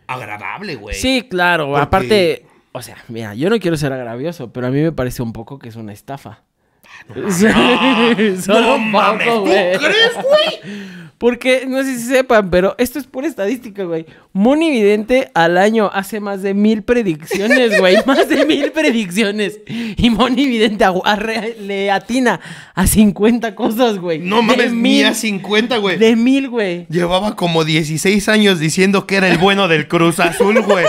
agradable, güey. Sí, claro. Aparte, o sea, mira, yo no quiero ser agravioso, pero a mí me parece un poco que es una estafa. No, no crees, güey? Porque no sé si sepan, pero esto es pura estadística, güey. Moni Vidente al año hace más de mil predicciones, güey. más de mil predicciones. Y Moni Vidente le atina a 50 cosas, güey. No mames, ni a 50, güey. De mil, güey. Llevaba como 16 años diciendo que era el bueno del Cruz Azul, güey.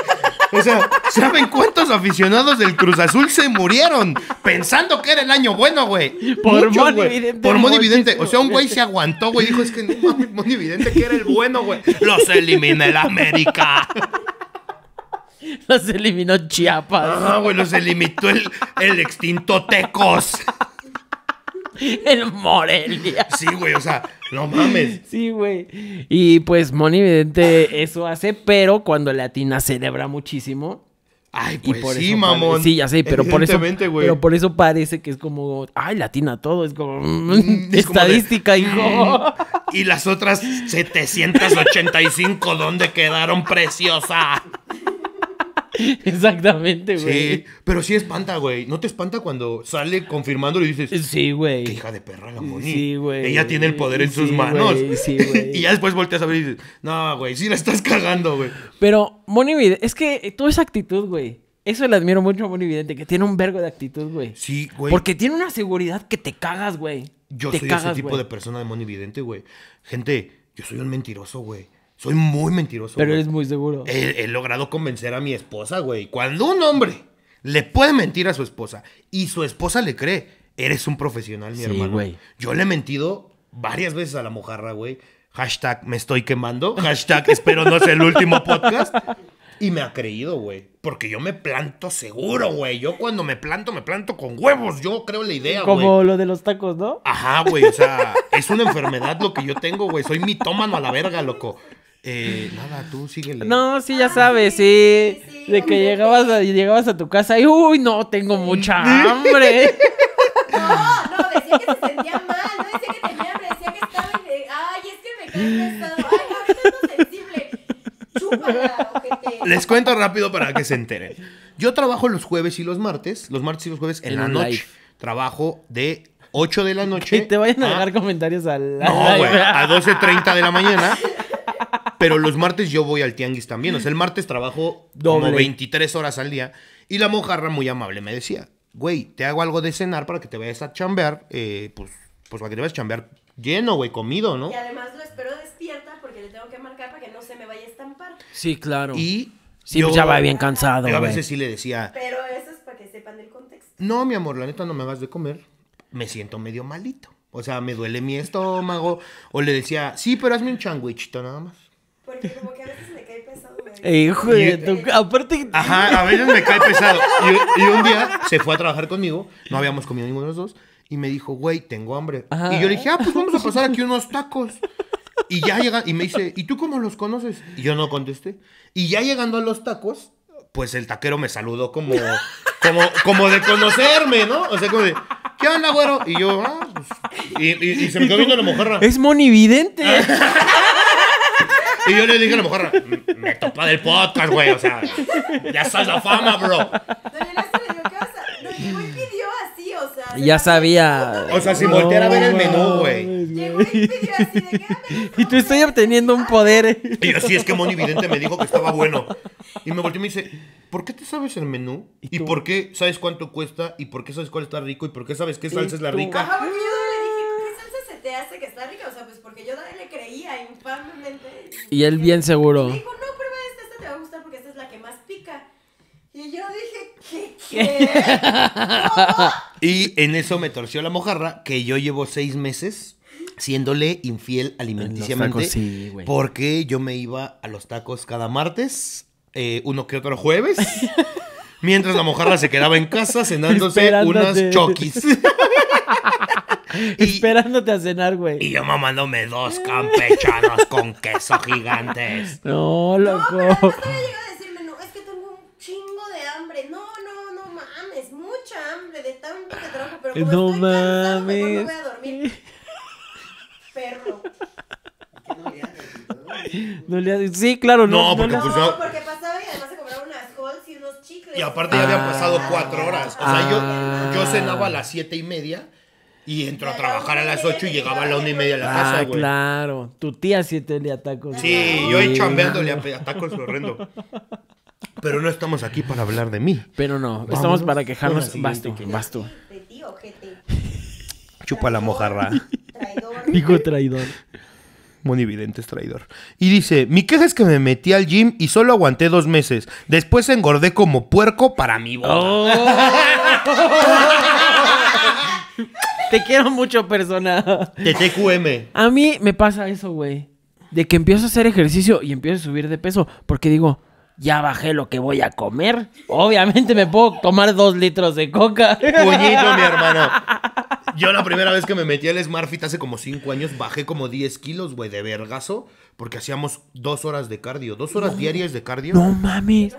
O sea, ¿saben cuántos aficionados del Cruz Azul se murieron pensando que era el año bueno, güey? Por muy Vidente. Por Moni Vidente. O sea, un güey se aguantó, güey. Dijo, es que no Moni Vidente que era el bueno, güey. Los eliminó el América. Los eliminó Chiapas. Ah, güey, los eliminó el, el extinto Tecos. El Morelia. Sí, güey, o sea, no mames. Sí, güey. Y pues Moni evidente, eso hace, pero cuando Latina celebra muchísimo. Ay, pues y por sí, mamón. Sí, ya sé, pero por eso. Pero por eso parece que es como. Ay, latina todo. Es como. Mm, estadística, mm". hijo. Y las otras 785, ¿dónde quedaron, preciosa? Exactamente, güey. Sí, pero sí espanta, güey. ¿No te espanta cuando sale confirmándolo y dices, sí, güey? Qué hija de perra la Moni. Sí, güey. Ella tiene el poder en sus manos. sí, güey. y ya después volteas a ver y dices, no, güey, sí la estás cagando, güey. Pero Moni, es que toda esa actitud, güey. Eso le admiro mucho a Moni Vidente, que tiene un vergo de actitud, güey. Sí, güey. Porque tiene una seguridad que te cagas, güey. Yo soy ese tipo de persona de Moni Vidente, güey. Gente, yo soy un mentiroso, güey. Soy muy mentiroso. Pero es eres muy seguro. He, logrado convencer a mi esposa, güey. Cuando un hombre le puede mentir a su esposa y su esposa le cree, eres un profesional, mi sí, Güey. Yo le he mentido varias veces a la mojarra, güey. Hashtag me estoy quemando. Hashtag espero no sea el último podcast. Y me ha creído, güey. Porque yo me planto seguro, güey. Yo cuando me planto, me planto con huevos. Yo creo la idea, güey. Como lo de los tacos, ¿no? Ajá, güey. O sea, es una enfermedad lo que yo tengo, güey. Soy mitómano a la verga, loco. Eh, nada, tú síguele. No, sí, ya sabes, sí. de que llegabas a, llegabas a tu casa y, uy, no, tengo mucha hambre. no, no, decía que se sentía mal, no decía que tenía hambre, decía que estaba, de. ay, es que me cae estado ay, ahorita vida es sensible. Chúpala, ojete. Les cuento rápido para que se enteren. Yo trabajo los jueves y los martes, los martes y los jueves en, la noche. Trabajo de 8 de la noche. Y te vayan a, a... dejar comentarios al. No, güey, a 12.30 de la mañana. Pero los martes yo voy al tianguis también. O sea, el martes trabajo como 23 horas al día. Y la mojarra muy amable me decía, güey, te hago algo de cenar para que te vayas a chambear. Eh, pues, pues para que te vayas a chambear lleno, güey, comido, ¿no? Y además lo espero despierta porque le tengo que marcar para que no se me vaya a estampar. Sí, claro. Y... Pues yo, ya va bien cansado. Pero a veces sí le decía... Pero eso es para que sepan del contexto. No, mi amor, la neta no me vas de comer. Me siento medio malito. O sea, me duele mi estómago. O le decía, sí, pero hazme un changuichito nada más. Porque como que a veces me cae pesado. Hijo de tu... Aparte... Ajá, a veces me cae pesado. Y, un día se fue a trabajar conmigo, no habíamos comido ninguno de los dos, y me dijo, güey, tengo hambre. Y yo le dije, ah, pues vamos a pasar aquí unos tacos. Y ya llega, y me dice, ¿y tú cómo los conoces? Y yo no contesté. Y ya llegando a los tacos, pues el taquero me saludó como, como, como de conocerme, ¿no? O sea, como de, ¿qué onda, güero? Y yo, ah, pues, y, y, se me quedó viendo la mojarra. Es monividente. Y yo le dije a la mejor me topa del podcast, güey. O sea, ya sabes la fama, bro. No, así, o sea. Ya sabía. O sea, si volteara a ver el menú, güey. Ah, y tú estoy obteniendo un poder. Y yo, sí, es que Moni Vidente me dijo que estaba bueno. Y me volteó y me dice, ¿por qué te sabes el menú? ¿Y, por qué sabes cuánto cuesta? ¿Y por qué sabes cuál está rico? ¿Y por qué sabes qué salsa es la rica? te hace que está rica? O sea, pues porque yo le creía infamemente. Y él bien seguro. dijo, no, prueba esta, esta te va a gustar porque esta es la que más pica. Y yo dije, ¿qué? ¿Qué? Y en eso me torció la mojarra que yo llevo seis meses siéndole infiel alimenticiamente. Tacos, sí, porque yo me iba a los tacos cada martes, eh, uno que otro jueves. mientras la mojarra se quedaba en casa cenándose unas choquis. Esperándote a cenar, güey. Y yo mamándome dos campechanos con queso gigantes. No, loco. No, pero no a decirme no, Es que tengo un chingo de hambre. No, no, no mames. Mucha hambre de tanto que trabajo. Pero como no estoy cansado, mames. mejor me voy a dormir. Perro. No le Sí, claro, no. No, porque, no, no. Pues porque pasaba y además se compraron unas calls y unos chicles. Y aparte ya habían pasado ah. cuatro horas. O sea, ah. yo cenaba a las siete y media y entró a trabajar a las 8 y llegaba a la una y media a la casa, ah, güey. claro. Tu tía sí le tacos. Sí, yo ahí chambeándole a tacos horrendo. Pero no estamos aquí para hablar de mí. Pero no, estamos para quejarnos. Basto, De ti, Chupa la mojarra. Traidor. Digo traidor. Monividente es traidor. Y dice, mi queja es que me metí al gym y solo aguanté dos meses. Después engordé como puerco para mi boda. Oh. Te quiero mucho, persona. TQM. A mí me pasa eso, güey. De que empiezo a hacer ejercicio y empiezo a subir de peso. Porque digo, ya bajé lo que voy a comer. Obviamente me puedo tomar dos litros de coca. Puñito, mi hermano. Yo la primera vez que me metí al Fit hace como cinco años, bajé como 10 kilos, güey, de vergaso. Porque hacíamos dos horas de cardio. Dos horas diarias de cardio. No mames.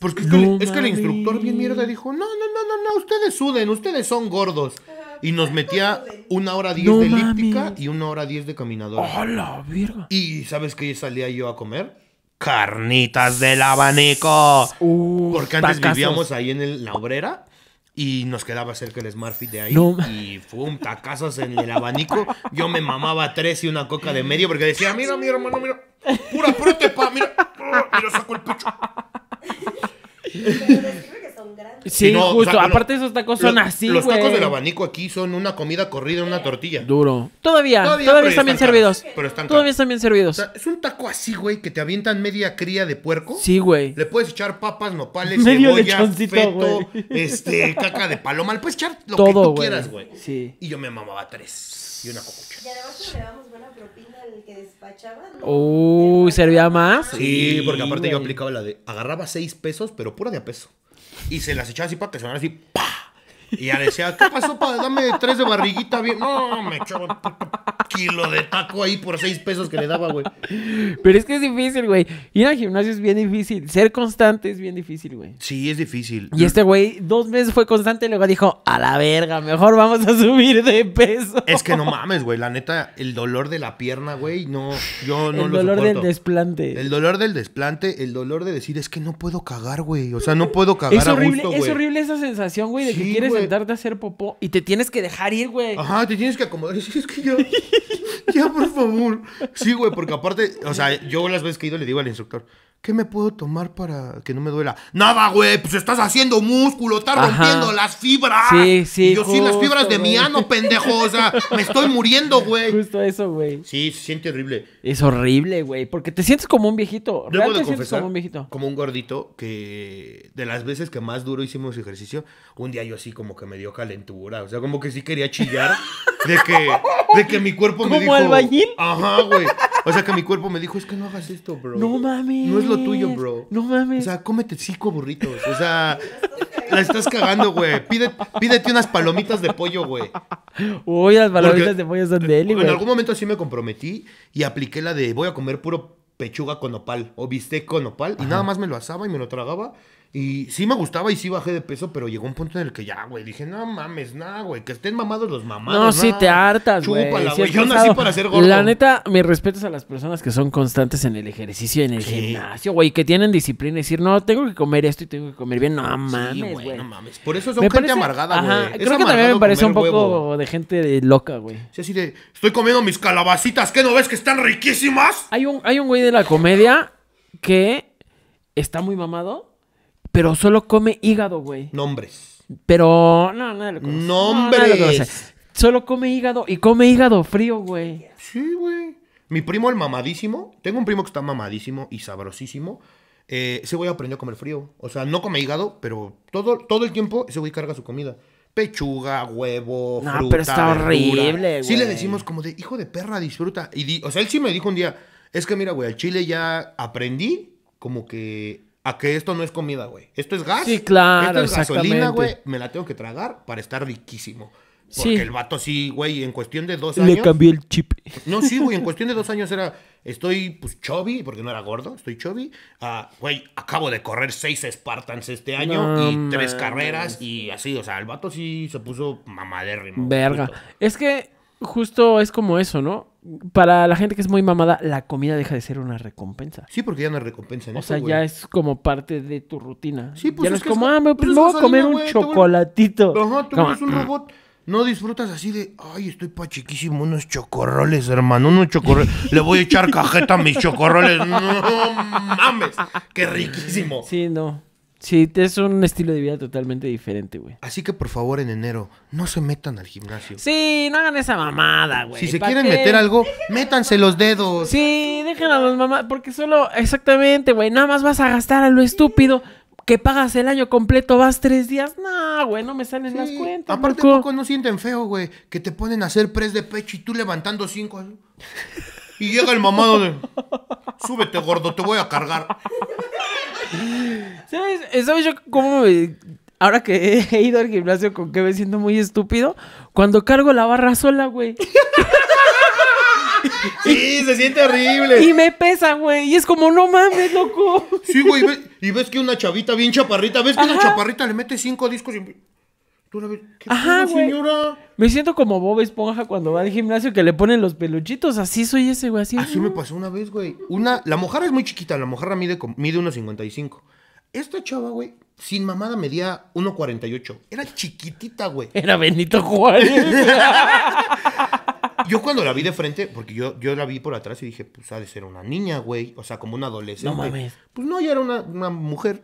Porque es, que, el, instructor bien mierda dijo, no, no, no, no, no, ustedes suden, ustedes son gordos y nos metía una hora diez de elíptica y una hora diez de caminador. ¡Hola, verga! Y ¿sabes qué salía yo a comer? Carnitas del abanico. Porque antes vivíamos ahí en la obrera y nos quedaba cerca el Smartfit de ahí. Y fum un tacazos en el abanico. Yo me mamaba tres y una coca de medio porque decía, mira, mi hermano, mira. Pura pa! mira. Mira, saco el pecho. Sí, justo. Aparte esos tacos son así, Los tacos del abanico aquí son una comida corrida, una tortilla. Duro. Todavía, todavía, están, bien servidos. todavía están bien servidos. es un taco así, güey, que te avientan media cría de puerco. Sí, güey. Le puedes echar papas, nopales, Medio cebollas, feto, este, caca de paloma. puedes echar lo que tú quieras, güey. Y yo me mamaba tres y una cocucha. Y además le damos buena propina al que despachaba. Uy, ¿servía más? Sí, porque aparte yo aplicaba la de agarraba seis pesos, pero pura de a peso y se las echaba así para que sonara así, ¡pah! Y ya decía, ¿qué pasó? Dame tres de barriguita bien. No, me echaba kilo de taco ahí por seis pesos que le daba, güey. Pero es que es difícil, güey. Ir al gimnasio es bien difícil. Ser constante es bien difícil, güey. Sí, es difícil. Y este güey dos meses fue constante y luego dijo, a la verga, mejor vamos a subir de peso. Es que no mames, güey. La neta, el dolor de la pierna, güey, no, yo no lo soporto. El dolor del desplante. El dolor del desplante, el dolor de decir, es que no puedo cagar, güey. O sea, no puedo cagar es horrible, a Es horrible esa sensación, güey, de que quieres sentarte de hacer popó y te tienes que dejar ir, güey. Ajá, te tienes que acomodar. Es que ya, ya, por favor. Sí, güey, porque aparte, o sea, yo las veces que he ido le digo al instructor, ¿qué me puedo tomar para que no me duela? Nada, güey, pues estás haciendo músculo, estás rompiendo las fibras. Sí, sí. Y yo sí, las fibras de mi ano, pendejo. me estoy muriendo, güey. Justo eso, güey. Sí, se siente horrible. Es horrible, güey, porque te sientes como un viejito. Luego de confesar, sientes como un viejito. Como un gordito que de las veces que más duro hicimos ejercicio, un día yo así como como que me dio calentura. O sea, como que sí quería chillar de que, de que mi cuerpo me dijo. Ajá, güey. O sea, que mi cuerpo me dijo, es que no hagas esto, bro. No mames. No es lo tuyo, bro. No mames. O sea, cómete cinco burritos. O sea, la estás cagando, güey. Pídete, unas palomitas de pollo, güey. Uy, las palomitas de pollo son de él, güey. En algún momento así me comprometí y apliqué la de voy a comer puro pechuga con nopal o bistec con nopal y nada más me lo asaba y me lo tragaba y sí me gustaba y sí bajé de peso, pero llegó un punto en el que ya, güey, dije, no mames, nada, güey, que estén mamados los mamados. No, sí, te hartas, güey. Chúpala, güey. Yo nací para ser gordo. La neta, mis respetos a las personas que son constantes en el ejercicio, en el gimnasio, güey, que tienen disciplina y decir, no, tengo que comer esto y tengo que comer bien. No mames, güey. no mames. Por eso son gente amargada, güey. Creo que también me parece un poco de gente loca, güey. Sí, así estoy comiendo mis calabacitas, ¿qué no ves que están riquísimas? Hay un, hay un güey de la comedia que está muy mamado pero solo come hígado, güey. Nombres. Pero, no, no. lo conoce. Nombres. Solo come hígado y come hígado frío, güey. Sí, güey. Mi primo, el mamadísimo. Tengo un primo que está mamadísimo y sabrosísimo. Eh, ese güey aprendió a comer frío. O sea, no come hígado, pero todo, todo el tiempo ese güey carga su comida. Pechuga, huevo, no, pero está horrible, güey. Sí le decimos como de, hijo de perra, disfruta. Y o sea, él sí me dijo un día, es que mira, güey, al chile ya aprendí como que a que esto no es comida, güey. Esto es gas. Sí, claro. Esto es gasolina, güey. Me la tengo que tragar para estar riquísimo. Porque el vato sí, güey, en cuestión de dos años. Le cambié el chip. No, sí, güey, en cuestión de dos años era. Estoy, pues, chubby, porque no era gordo, estoy chubby. Ah, güey, acabo de correr seis Spartans este año y tres carreras y así, o sea, el vato sí se puso mamadérrimo. Verga. Es que justo es como eso, ¿no? para la gente que es muy mamada, la comida deja de ser una recompensa. Sí, porque ya no es recompensa. o sea, ya es como parte de tu rutina. Sí, pues ya es, como, ah, me pues voy a comer un chocolatito. No, tú eres un robot. No disfrutas así de, ay, estoy pa' chiquísimo, unos chocorroles, hermano, unos chocorroles. Le voy a echar cajeta a mis chocorroles. No mames, qué riquísimo. Sí, no. Sí, es un estilo de vida totalmente diferente, güey. Así que por favor, en enero, no se metan al gimnasio. Sí, no hagan esa mamada, güey. Si se quieren meter algo, métanse los dedos. Sí, dejen a los mamás, porque solo, exactamente, güey, nada más vas a gastar a lo estúpido que pagas el año completo, vas tres días. No, güey, no me salen las cuentas. Aparte, poco no sienten feo, güey, que te ponen a hacer press de pecho y tú levantando cinco. Y llega el mamado de. Súbete, gordo, te voy a cargar. ¿Sabes? Eh, ¿Sabes yo cómo me... Ahora que he ido al gimnasio con que me siento muy estúpido, cuando cargo la barra sola, güey. Sí, se siente horrible. Y me pesa, güey. Y es como, no mames, loco. Sí, güey. Y ves que una chavita bien chaparrita, ves que una chaparrita le mete cinco discos y. Tú la ves. Ajá, señora? Me siento como Bob Esponja cuando va al gimnasio que le ponen los peluchitos. Así soy ese, güey. Así, me pasó una vez, güey. Una, la mojarra es muy chiquita. La mojarra mide, mide 1,55. Esta chava, güey, sin mamada medía 1,48. Era chiquitita, güey. Era Benito Juárez. yo cuando la vi de frente, porque yo, yo la vi por atrás y dije, pues ha de ser una niña, güey. O sea, como una adolescente. No mames. Pues no, ya era una, una mujer.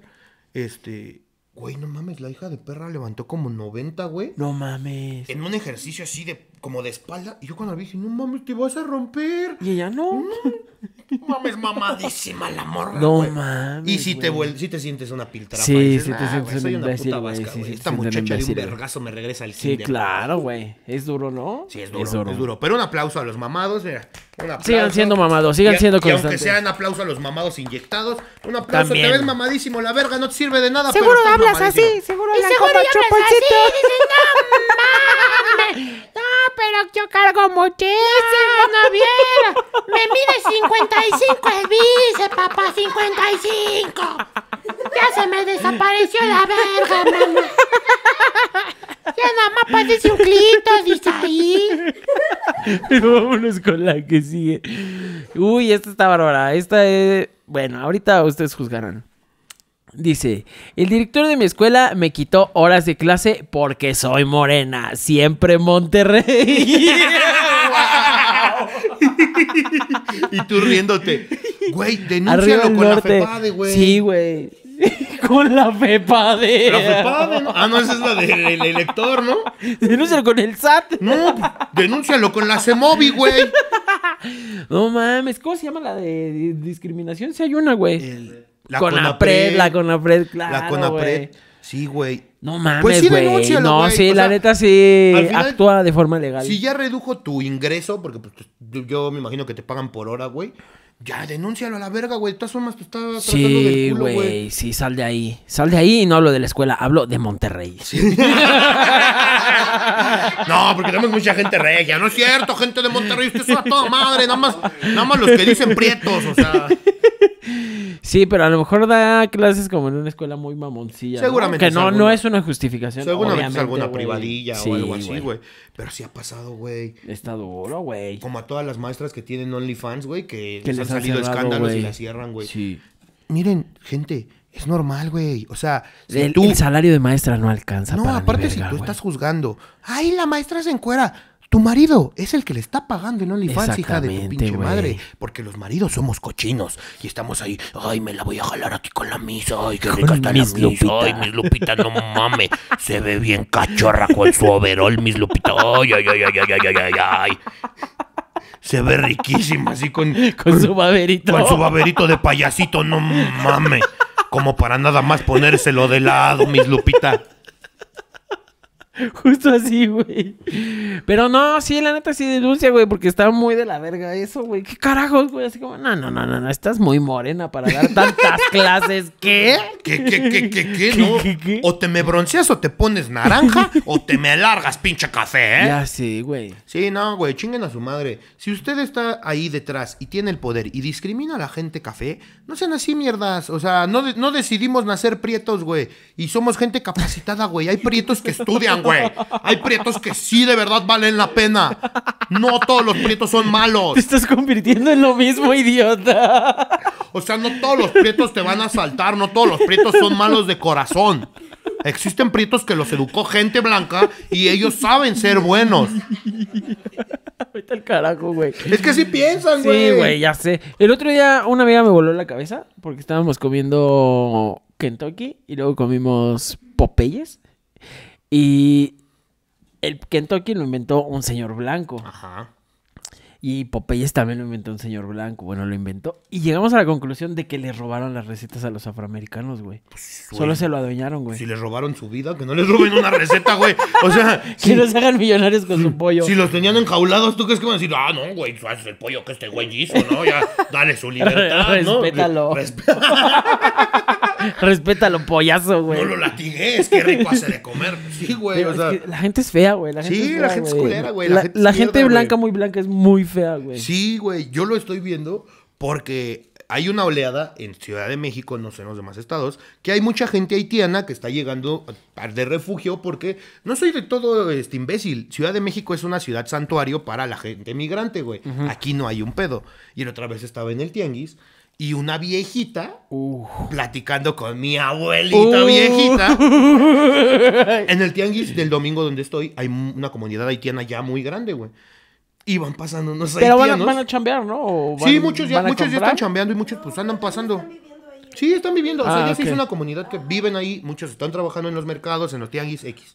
Este. Güey, no mames, la hija de perra levantó como 90, güey. No mames. En un ejercicio así de como de espalda. Y yo cuando la vi dije, no mames, te vas a romper. Y ella no. No mames, mamadísima la morra. No mames. Y si te, si te sientes una piltrapa. Sí, si te sientes una puta vasca, Esta muchacha de un vergazo me regresa al cine. Sí, claro, güey. Es duro, ¿no? Sí, es duro, es duro, Pero un aplauso a los mamados, mira. Sigan siendo mamados, sigan siendo constantes. Y aunque sean aplauso a los mamados inyectados, un aplauso. Te ves mamadísimo, la verga no te sirve de nada. Seguro hablas así, seguro hablas así. Dices, no mames. pero yo cargo muchísimo, no ah. viera. Me mide 55 el bíceps, papá, 55. Ya se me desapareció la verga, mamá. Ya nada más parece un clito, dice ahí. Pero vámonos con la que sigue. Uy, esta está bárbara. Esta es... Bueno, ahorita ustedes juzgarán. Dice, el director de mi escuela me quitó horas de clase porque soy morena, siempre Monterrey. y tú riéndote. Güey, denúncialo con la FEPADE, güey. Sí, güey. con la FEPADE. La FEPADE, Ah, no, esa es la del elector, ¿no? Denúncialo con el SAT. No, denúncialo con la CEMOVI, güey. No mames, ¿cómo se llama la de discriminación? Si hay una, güey. El... La Conapred, la Conapred, claro. La Conapred. Sí, güey. No mames, pues sí, güey. No, sí, la neta sí actúa de forma legal. Si ya redujo tu ingreso, porque pues, yo me imagino que te pagan por hora, güey. Ya, denúncialo a la verga, güey. Tú asumas, tú estás sí, culo, güey. Sí, sal de ahí. Sal de ahí y no hablo de la escuela, hablo de Monterrey. no, porque tenemos mucha gente regia. No es cierto, gente de Monterrey. Usted suena toda madre. Nada más, nada más los que dicen prietos, o sea. Sí, pero a lo mejor da clases como en una escuela muy mamoncilla. Seguramente. Que no, no es una justificación. Seguramente es alguna privadilla o algo así, güey. Pero sí ha pasado, güey. Está duro, güey. Como a todas las maestras que tienen OnlyFans, güey, que, que les, han salido escándalos y las cierran, güey. Sí. Miren, gente, es normal, güey. O sea, el, salario de maestra no alcanza. No, aparte, si tú estás juzgando, ay, la maestra se encuera tu marido es el que le está pagando en OnlyFans, hija de tu pinche madre. Porque los maridos somos cochinos y estamos ahí, ay, me la voy a jalar aquí con la misa, ay, qué rica está mis la ay, mis Lupita, no mames, se ve bien cachorra con su overol, mis Lupita, ay, ay, ay, ay, ay, ay, ay, ay. Se ve riquísima así con, con su baberito. Con su baberito de payasito, no mames. Como para nada más ponérselo de lado, mis Lupita. Justo así, güey. Pero no, sí, la neta sí denuncia, güey, porque está muy de la verga eso, güey. ¿Qué carajos, güey? Así como, no, no, no, no, no, estás muy morena para dar tantas clases. ¿Qué? ¿Qué, qué, qué, qué, qué? no? O te me bronceas o te pones naranja o te me alargas, pinche café, ¿eh? Ya sí, güey. Sí, no, güey, chinguen a su madre. Si usted está ahí detrás y tiene el poder y discrimina a la gente café, no sean así mierdas. O sea, no, no decidimos nacer prietos, güey. Y somos gente capacitada, güey. Hay prietos que estudian, güey. Hay prietos que sí de verdad valen la pena. No todos los prietos son malos. Te estás convirtiendo en lo mismo, idiota. O sea, no todos los prietos te van a saltar, no todos los prietos son malos de corazón. Existen prietos que los educó gente blanca y ellos saben ser buenos. Vete tal carajo, güey. Es que sí piensan, güey. Sí, güey, ya sé. El otro día una amiga me voló la cabeza porque estábamos comiendo Kentucky y luego comimos Popeyes. Y el Kentucky lo inventó un señor blanco. Ajá. Y Popeyes también lo inventó un señor blanco. Bueno, lo inventó. Y llegamos a la conclusión de que le robaron las recetas a los afroamericanos, pues, güey. Solo se lo adueñaron, güey. Si les robaron su vida, que no les roben una receta, güey. O sea. Si, los hagan millonarios con su pollo. Si los tenían enjaulados, ¿tú crees que van a decir, ah, no, güey, tú haces el pollo que este güey hizo, ¿no? Ya, dale su libertad, ¿no? Respétalo. Respétalo. Respétalo, pollazo, güey. No lo latigues, qué rico hace de comer. Sí, güey. la gente es fea, güey. sí, la gente es culera, güey. La, gente, blanca, muy blanca, es muy fea, güey. Sí, güey. Yo lo estoy viendo porque hay una oleada en Ciudad de México, no sé en los demás estados, que hay mucha gente haitiana que está llegando de refugio porque no soy de todo este imbécil. Ciudad de México es una ciudad santuario para la gente migrante, güey. Aquí no hay un pedo. Y la otra vez estaba en el tianguis y una viejita platicando con mi abuelita uh. viejita. en el tianguis del domingo donde estoy hay una comunidad haitiana ya muy grande, güey. Y van pasando unos haitianos. Pero van, a chambear, ¿no? sí, muchos, ya, muchos ya están chambeando y muchos pues andan pasando. Sí, están viviendo. O sea, ah, ya se hizo una comunidad que viven ahí. Muchos están trabajando en los mercados, en los tianguis X.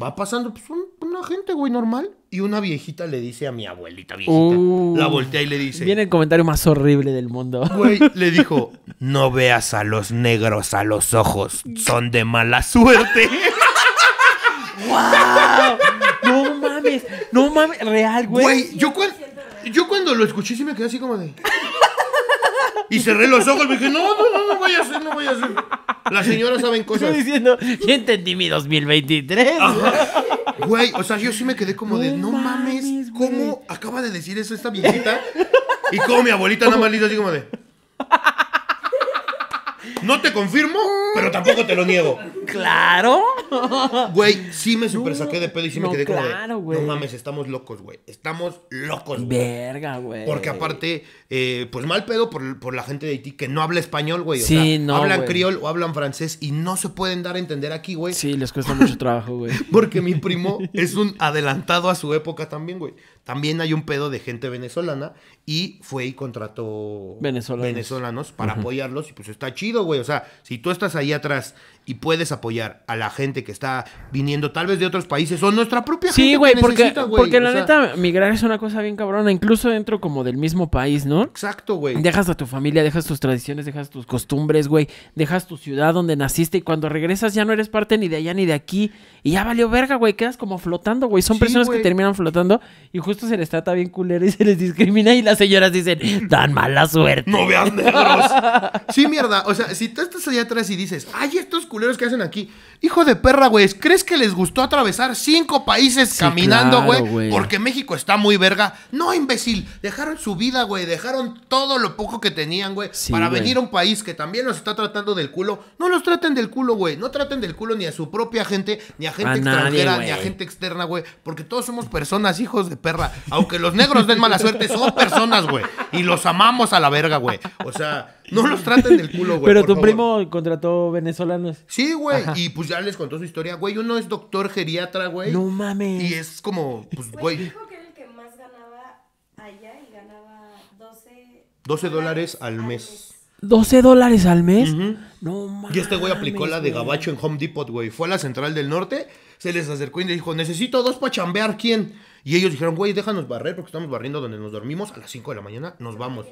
Va pasando pues, una gente, güey, normal. Y una viejita le dice a mi abuelita viejita. Uh. la voltea y le dice. Viene el comentario más horrible del mundo. Güey, le dijo: No veas a los negros a los ojos. Son de mala suerte. No mames. No mames. Real, güey. Güey, yo, yo cuando lo escuché sí me quedé así como de y cerré los ojos. Me dije, no, no, no, no voy a hacer, no voy a hacer. Las señoras saben cosas. Estoy diciendo, entendí mi 2023. Güey, o sea, yo sí me quedé como de, no mames, ¿cómo acaba de decir eso esta viejita? Y como mi abuelita nada más le así como de... No te confirmo, pero tampoco te lo niego. Claro. Güey, sí me super saqué de pedo y sí me quedé claro, güey. No mames, estamos locos, güey. Estamos locos, güey. Verga, güey. Porque aparte, eh, pues mal pedo por, la gente de Haití que no habla español, güey. O sea, no, Hablan criol o hablan francés y no se pueden dar a entender aquí, güey. Sí, les cuesta mucho trabajo, güey. Porque mi primo es un adelantado a su época también, güey. También hay un pedo de gente venezolana y fue y contrató venezolanos, venezolanos para apoyarlos. Y pues está chido, güey. O sea, si tú estás ahí atrás y puedes apoyar a la gente que está viniendo tal vez de otros países o nuestra propia sí, gente. Sí, güey, porque, la neta, migrar es una cosa bien cabrona, incluso dentro como del mismo país, ¿no? Exacto, güey. Dejas a tu familia, dejas tus tradiciones, dejas tus costumbres, güey, dejas tu ciudad donde naciste y cuando regresas ya no eres parte ni de allá ni de aquí y ya valió verga, güey, quedas como flotando, güey. Son personas que terminan flotando y justo se les trata bien culero y se les discrimina y las señoras dicen, tan mala suerte. No veas negros. sí, mierda, o sea, si tú estás allá atrás y dices, ay, estos culeros ¿Qué que hacen aquí. Hijo de perra, güey. ¿Crees que les gustó atravesar cinco países caminando, güey? Porque México está muy verga. No, imbécil. Dejaron su vida, güey. Dejaron todo lo poco que tenían, güey. para venir a un país que también los está tratando del culo. No los traten del culo, güey. No traten del culo ni a su propia gente, ni a gente extranjera, ni a gente externa, güey. Porque todos somos personas, hijos de perra. Aunque los negros den mala suerte, son personas, güey. Y los amamos a la verga, güey. O sea. No los traten del culo, güey. Pero tu primo contrató venezolanos. Sí, güey. Y pues ya les contó su historia, güey. Uno es doctor geriatra, güey. No mames. Y es como, pues, güey. Dijo que era el que más ganaba allá y ganaba 12, dólares al mes. 12 dólares al mes. No mames. Y este güey aplicó la de Gabacho en Home Depot, güey. Fue a la central del norte, se les acercó y le dijo: Necesito dos para chambear, ¿quién? Y ellos dijeron: Güey, déjanos barrer porque estamos barriendo donde nos dormimos. A las 5 de la mañana nos vamos.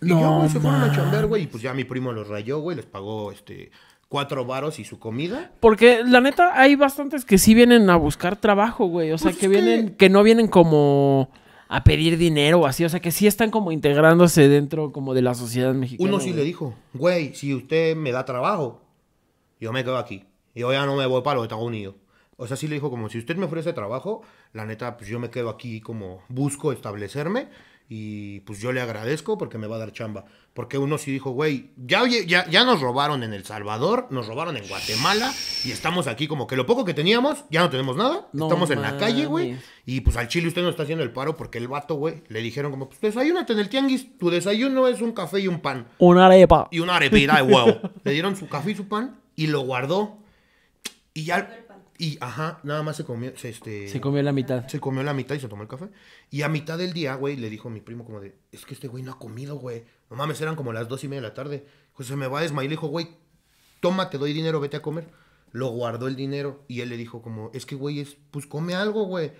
No, y se fueron a chambear, güey, y pues ya mi primo los rayó, güey, les pagó, este, cuatro varos y su comida. Porque la neta, hay bastantes que sí vienen a buscar trabajo, güey, o sea, pues que vienen, que... no vienen como a pedir dinero o así, o sea, que sí están como integrándose dentro como de la sociedad mexicana. Uno sí le dijo, güey, si usted me da trabajo, yo me quedo aquí, yo ya no me voy para los Estados Unidos. O sea, sí le dijo como, si usted me ofrece trabajo, la neta, pues yo me quedo aquí como busco establecerme y pues yo le agradezco porque me va a dar chamba. Porque uno sí dijo, güey, ya, ya, ya nos robaron en El Salvador, nos robaron en Guatemala y estamos aquí como que lo poco que teníamos, ya no tenemos nada. estamos en la calle, güey. Y pues al chile usted no está haciendo el paro porque el vato, güey, le dijeron como, pues desayúnate en el tianguis, tu desayuno es un café y un pan. Una arepa. Y una arepita de huevo. le dieron su café y su pan y lo guardó. Y ya y ajá, nada más se comió, se, este, se comió la mitad. Se comió la mitad y se tomó el café. Y a mitad del día, güey, le dijo a mi primo como de, es que este güey no ha comido, güey. No mames, eran como las dos y media de la tarde. Pues se me va a desmayar. Le dijo, güey, toma, te doy dinero, vete a comer. Lo guardó el dinero y él le dijo como, es que güey, es, pues come algo, güey.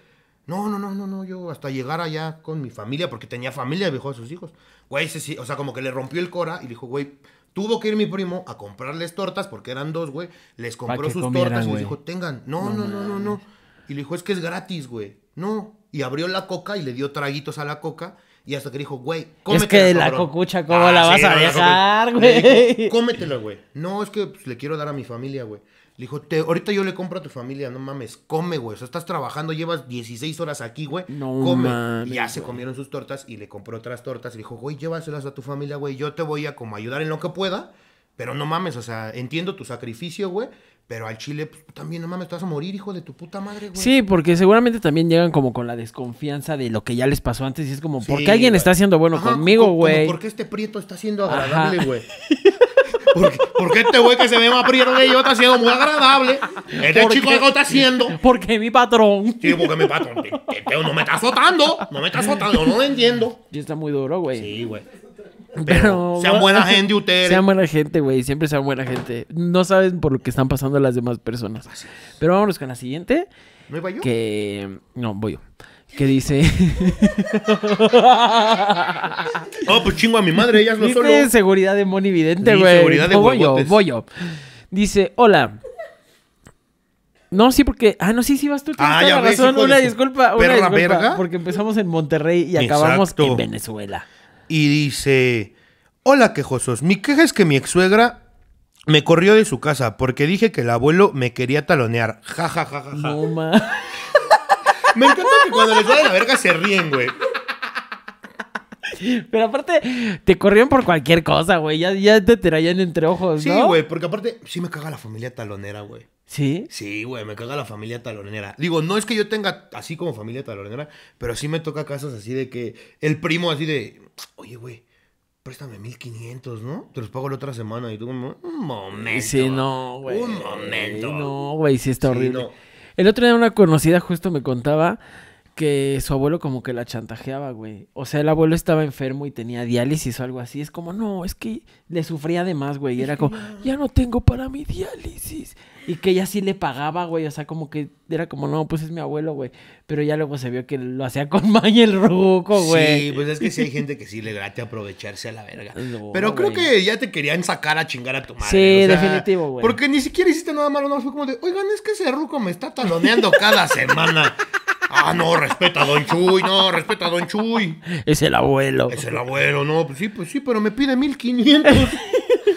No, no, no, no, no, yo hasta llegar allá con mi familia, porque tenía familia, dejó a sus hijos. Güey, sí, o sea, como que le rompió el cora y le dijo, güey, Tuvo que ir mi primo a comprarles tortas, porque eran dos, güey. Les compró sus tortas y les dijo, tengan. No, no, no, no, no. Y le dijo, es que es gratis, güey. No. Y abrió la coca y le dio traguitos a la coca. Y hasta que le dijo, güey, cómetela. Es que la cocucha, ¿cómo la ah, vas a dejar, güey? Cómetela, güey. No, es que pues, le quiero dar a mi familia, güey. Le dijo, ahorita yo le compro a tu familia, no mames, come, güey. O sea, estás trabajando, llevas 16 horas aquí, güey. No come. y ya se comieron sus tortas y le compró otras tortas. le dijo, güey, llévaselas a tu familia, güey. Yo te voy a como ayudar en lo que pueda. Pero no mames, o sea, entiendo tu sacrificio, güey. Pero al chile, pues, también no mames, Estás a morir, hijo de tu puta madre, güey. Sí, porque seguramente también llegan como con la desconfianza de lo que ya les pasó antes. Y es como, ¿por qué alguien está haciendo bueno conmigo, güey? ¿Por qué este prieto está siendo agradable, güey? Porque, este güey que se ve más priero que yo está siendo muy agradable. Este chico qué? está haciendo. Porque mi patrón. Sí, porque mi patrón. no me está azotando. No me está azotando. No lo entiendo. Y está muy duro, güey. Sí, güey. Pero, sean buena gente ustedes. Sean buena gente, güey. Siempre sean buena gente. No saben por lo que están pasando las demás personas. Pero vámonos con la siguiente. ¿No iba yo? Que. No, voy yo que dice. oh, pues chingo a mi madre, ellas lo solo. seguridad de Moni evidente, güey. seguridad de oh, voy Dice, hola. No, sí, porque. Ah, no, sí, sí, vas tú. Tienes ah, ya razón. Una disculpa, una disculpa. Verga. Porque empezamos en Monterrey y acabamos en Venezuela. Y dice: Hola, quejosos. Mi queja es que mi ex suegra me corrió de su casa porque dije que el abuelo me quería talonear. Ja, ja, ja, ja, ja. No, me encanta que cuando les va la verga se ríen, güey. Pero aparte, te corrieron por cualquier cosa, güey. Ya, ya te traían entre ojos, ¿no? Sí, güey, porque aparte, sí me caga la familia talonera, güey. ¿Sí? Sí, güey, me caga la familia talonera. Digo, no es que yo tenga así como familia talonera, pero sí me toca casos así de que el primo así de, oye, güey, préstame 1500, ¿no? Te los pago la otra semana. Y tú, un momento. Sí, no, güey. Un momento. No, güey, sí está horrible. Sí, no. El otro día una conocida justo me contaba que su abuelo como que la chantajeaba, güey. O sea, el abuelo estaba enfermo y tenía diálisis o algo así. Es como, no, es que le sufría de más, güey. Y era como, ya no tengo para mi diálisis. Y que ella sí le pagaba, güey. O sea, como que era como, no, pues es mi abuelo, güey. Pero ya luego se vio que lo hacía con maña el ruco, güey. Sí, pues es que sí hay gente que sí le grate aprovecharse a la verga. Pero creo que ya te querían sacar a chingar a tu madre. Sí, definitivo, güey. Porque ni siquiera hiciste nada malo, no fue como de, oigan, es que ese ruco me está taloneando cada semana. Ah, no, respeta a Don Chuy, no, respeta a Don Chuy. Es el abuelo. Es el abuelo, no, pues sí, pues sí, pero me pide 1500.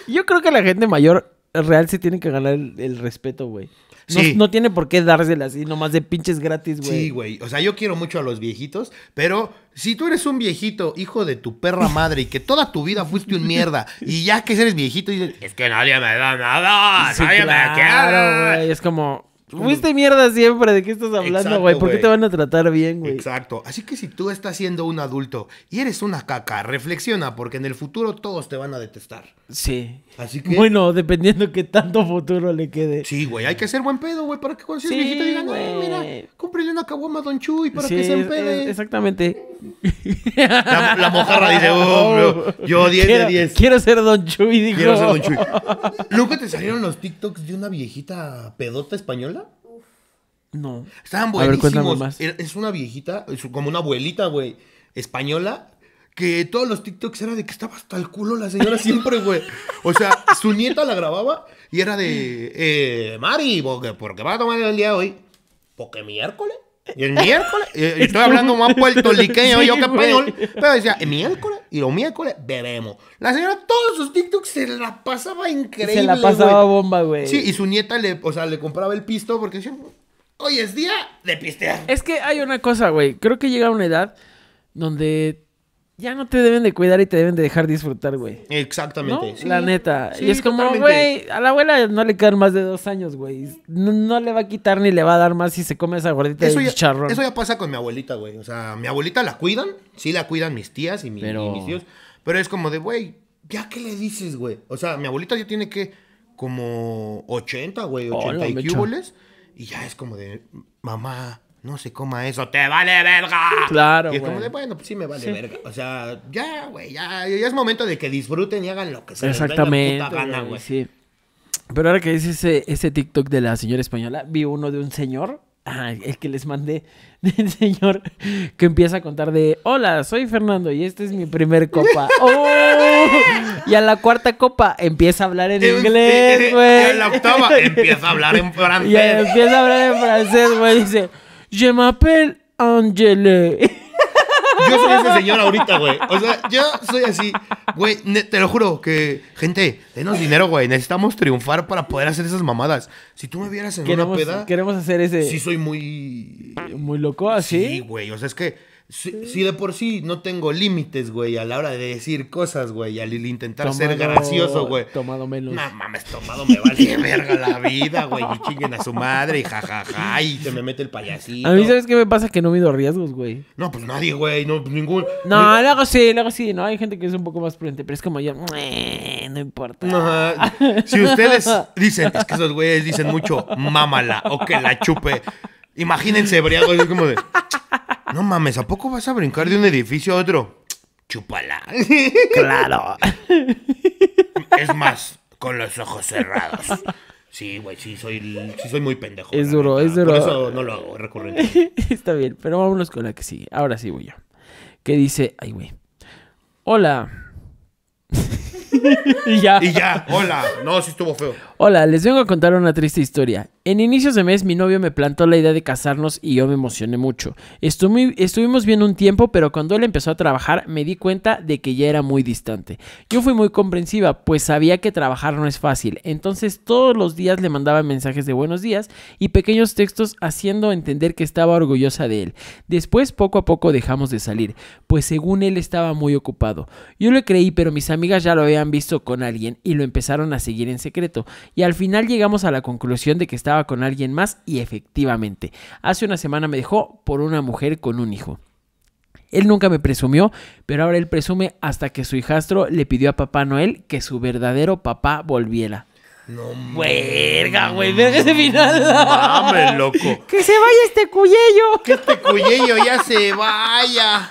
Yo creo que la gente mayor real se tiene que ganar el, respeto, güey. No, sí. no, tiene por qué dársela así, nomás de pinches gratis, güey. Sí, güey. O sea, yo quiero mucho a los viejitos, pero si tú eres un viejito, hijo de tu perra madre, y que toda tu vida fuiste un mierda, y ya que eres viejito, dices, es que nadie me da nada, nadie me quiere. güey, Es como, Fuiste mierda siempre, ¿de qué estás hablando, güey? ¿Por qué te van a tratar bien, güey? Exacto. Así que si tú estás siendo un adulto y eres una caca, reflexiona, porque en el futuro todos te van a detestar. Sí. Así que. Bueno, dependiendo qué tanto futuro le quede. Sí, güey, hay que ser buen pedo, güey, para que cuando seas viejito digan, güey, mira, cómprele una caguama a Don Chuy para que se empede. Exactamente. La, mojarra dice, oh, yo 10 de 10. Quiero ser Don Chuy, dijo. Quiero ser Don Chuy. ¿Nunca te salieron los TikToks de una viejita pedota española? No. Estaban buenísimos. Es una viejita, como una abuelita, güey, española, que todos los TikToks era de que estaba hasta el culo la señora siempre, güey. O sea, su nieta la grababa y era de, eh, Mari, porque, porque va a tomar el día de hoy. Porque miércoles. Y el miércoles, estoy hablando más puertorriqueño yo que español, pero decía, el miércoles y los miércoles bebemos. La señora todos sus TikToks se la pasaba increíble. Se la pasaba bomba, güey. Sí, y su nieta le, o sea, le compraba el pisto porque decía, hoy es día de pistear. Es que hay una cosa, güey. Creo que llega una edad donde ya no te deben de cuidar y te deben de dejar disfrutar, güey. Exactamente. La neta. y es como, güey, a la abuela no le quedan más de dos años, güey. No, le va a quitar ni le va a dar más si se come esa gordita eso de ya, Eso ya pasa con mi abuelita, güey. O sea, mi abuelita la cuidan. Sí la cuidan mis tías y, mis tíos. Pero es como de, güey, ¿ya qué le dices, güey? O sea, mi abuelita ya tiene que como 80, güey, 80 y Y ya es como de, mamá, no se coma eso, te vale verga. Claro. Y como de, bueno, pues sí me vale verga. O sea, ya, güey, ya, ya, es momento de que disfruten y hagan lo que sea. Exactamente, les venga puta gana, güey. Sí. Pero ahora que dices ese, ese TikTok de la señora española, vi uno de un señor Ah, el que les mandé del señor que empieza a contar de hola, soy Fernando y esta es mi primer copa. ¡Oh! Y a la cuarta copa empieza a hablar en inglés, güey. Y a la octava empieza a hablar en francés. Y empieza a hablar en francés, güey. Dice, Je m'appelle Angele. Yo soy ese señor ahorita, güey. O sea, yo soy así. Güey, te lo juro que, gente, denos dinero, güey. Necesitamos triunfar para poder hacer esas mamadas. Si tú me vieras en una peda. Queremos hacer ese. Sí, soy muy. Muy loco, así. ¿ah, sí, güey. O sea, es que si, de por sí no tengo límites, güey, a la hora de decir cosas, güey, al intentar ser gracioso, güey. Tomado menos. No mames, tomado me vale verga la vida, güey. Y chinguen a su madre y jajaja. y se me mete el payasito. A mí, ¿sabes qué me pasa? Que no mido riesgos, güey. No, pues nadie, güey. No, pues ningún. No, luego sí, luego sí. No, hay gente que es un poco más prudente, pero es como ya, No importa. si ustedes dicen, es que esos güeyes dicen mucho, mámala o que la chupe. Imagínense, briago, es como de. No mames, ¿a poco vas a brincar de un edificio a otro? Chúpala. Claro. Es más, con los ojos cerrados. Sí, güey, sí soy, sí soy muy pendejo. Es duro, es duro. eso no lo hago recurrente. Está bien, pero vámonos con la que sí. Ahora sí voy yo. ¿Qué dice, ay, güey. Hola. y ya. hola. No, sí estuvo feo. Hola, les vengo a contar una triste historia. En inicios de mes mi novio me plantó la idea de casarnos y yo me emocioné mucho. estuvimos bien un tiempo, pero cuando él empezó a trabajar me di cuenta de que ya era muy distante. Yo fui muy comprensiva, pues sabía que trabajar no es fácil. Entonces todos los días le mandaba mensajes de buenos días y pequeños textos haciendo entender que estaba orgullosa de él. Después poco a poco dejamos de salir, pues según él estaba muy ocupado. Yo le creí, pero mis amigas ya lo habían han visto con alguien y lo empezaron a seguir en secreto. Y al final llegamos a la conclusión de que estaba con alguien más y efectivamente, hace una semana me dejó por una mujer con un hijo. Él nunca me presumió, pero ahora él presume hasta que su hijastro le pidió a Papá Noel que su verdadero papá volviera. No Verga, güey, verga ese final. Dame, loco. Que se vaya este cuyello. Que este cuyello ya se vaya.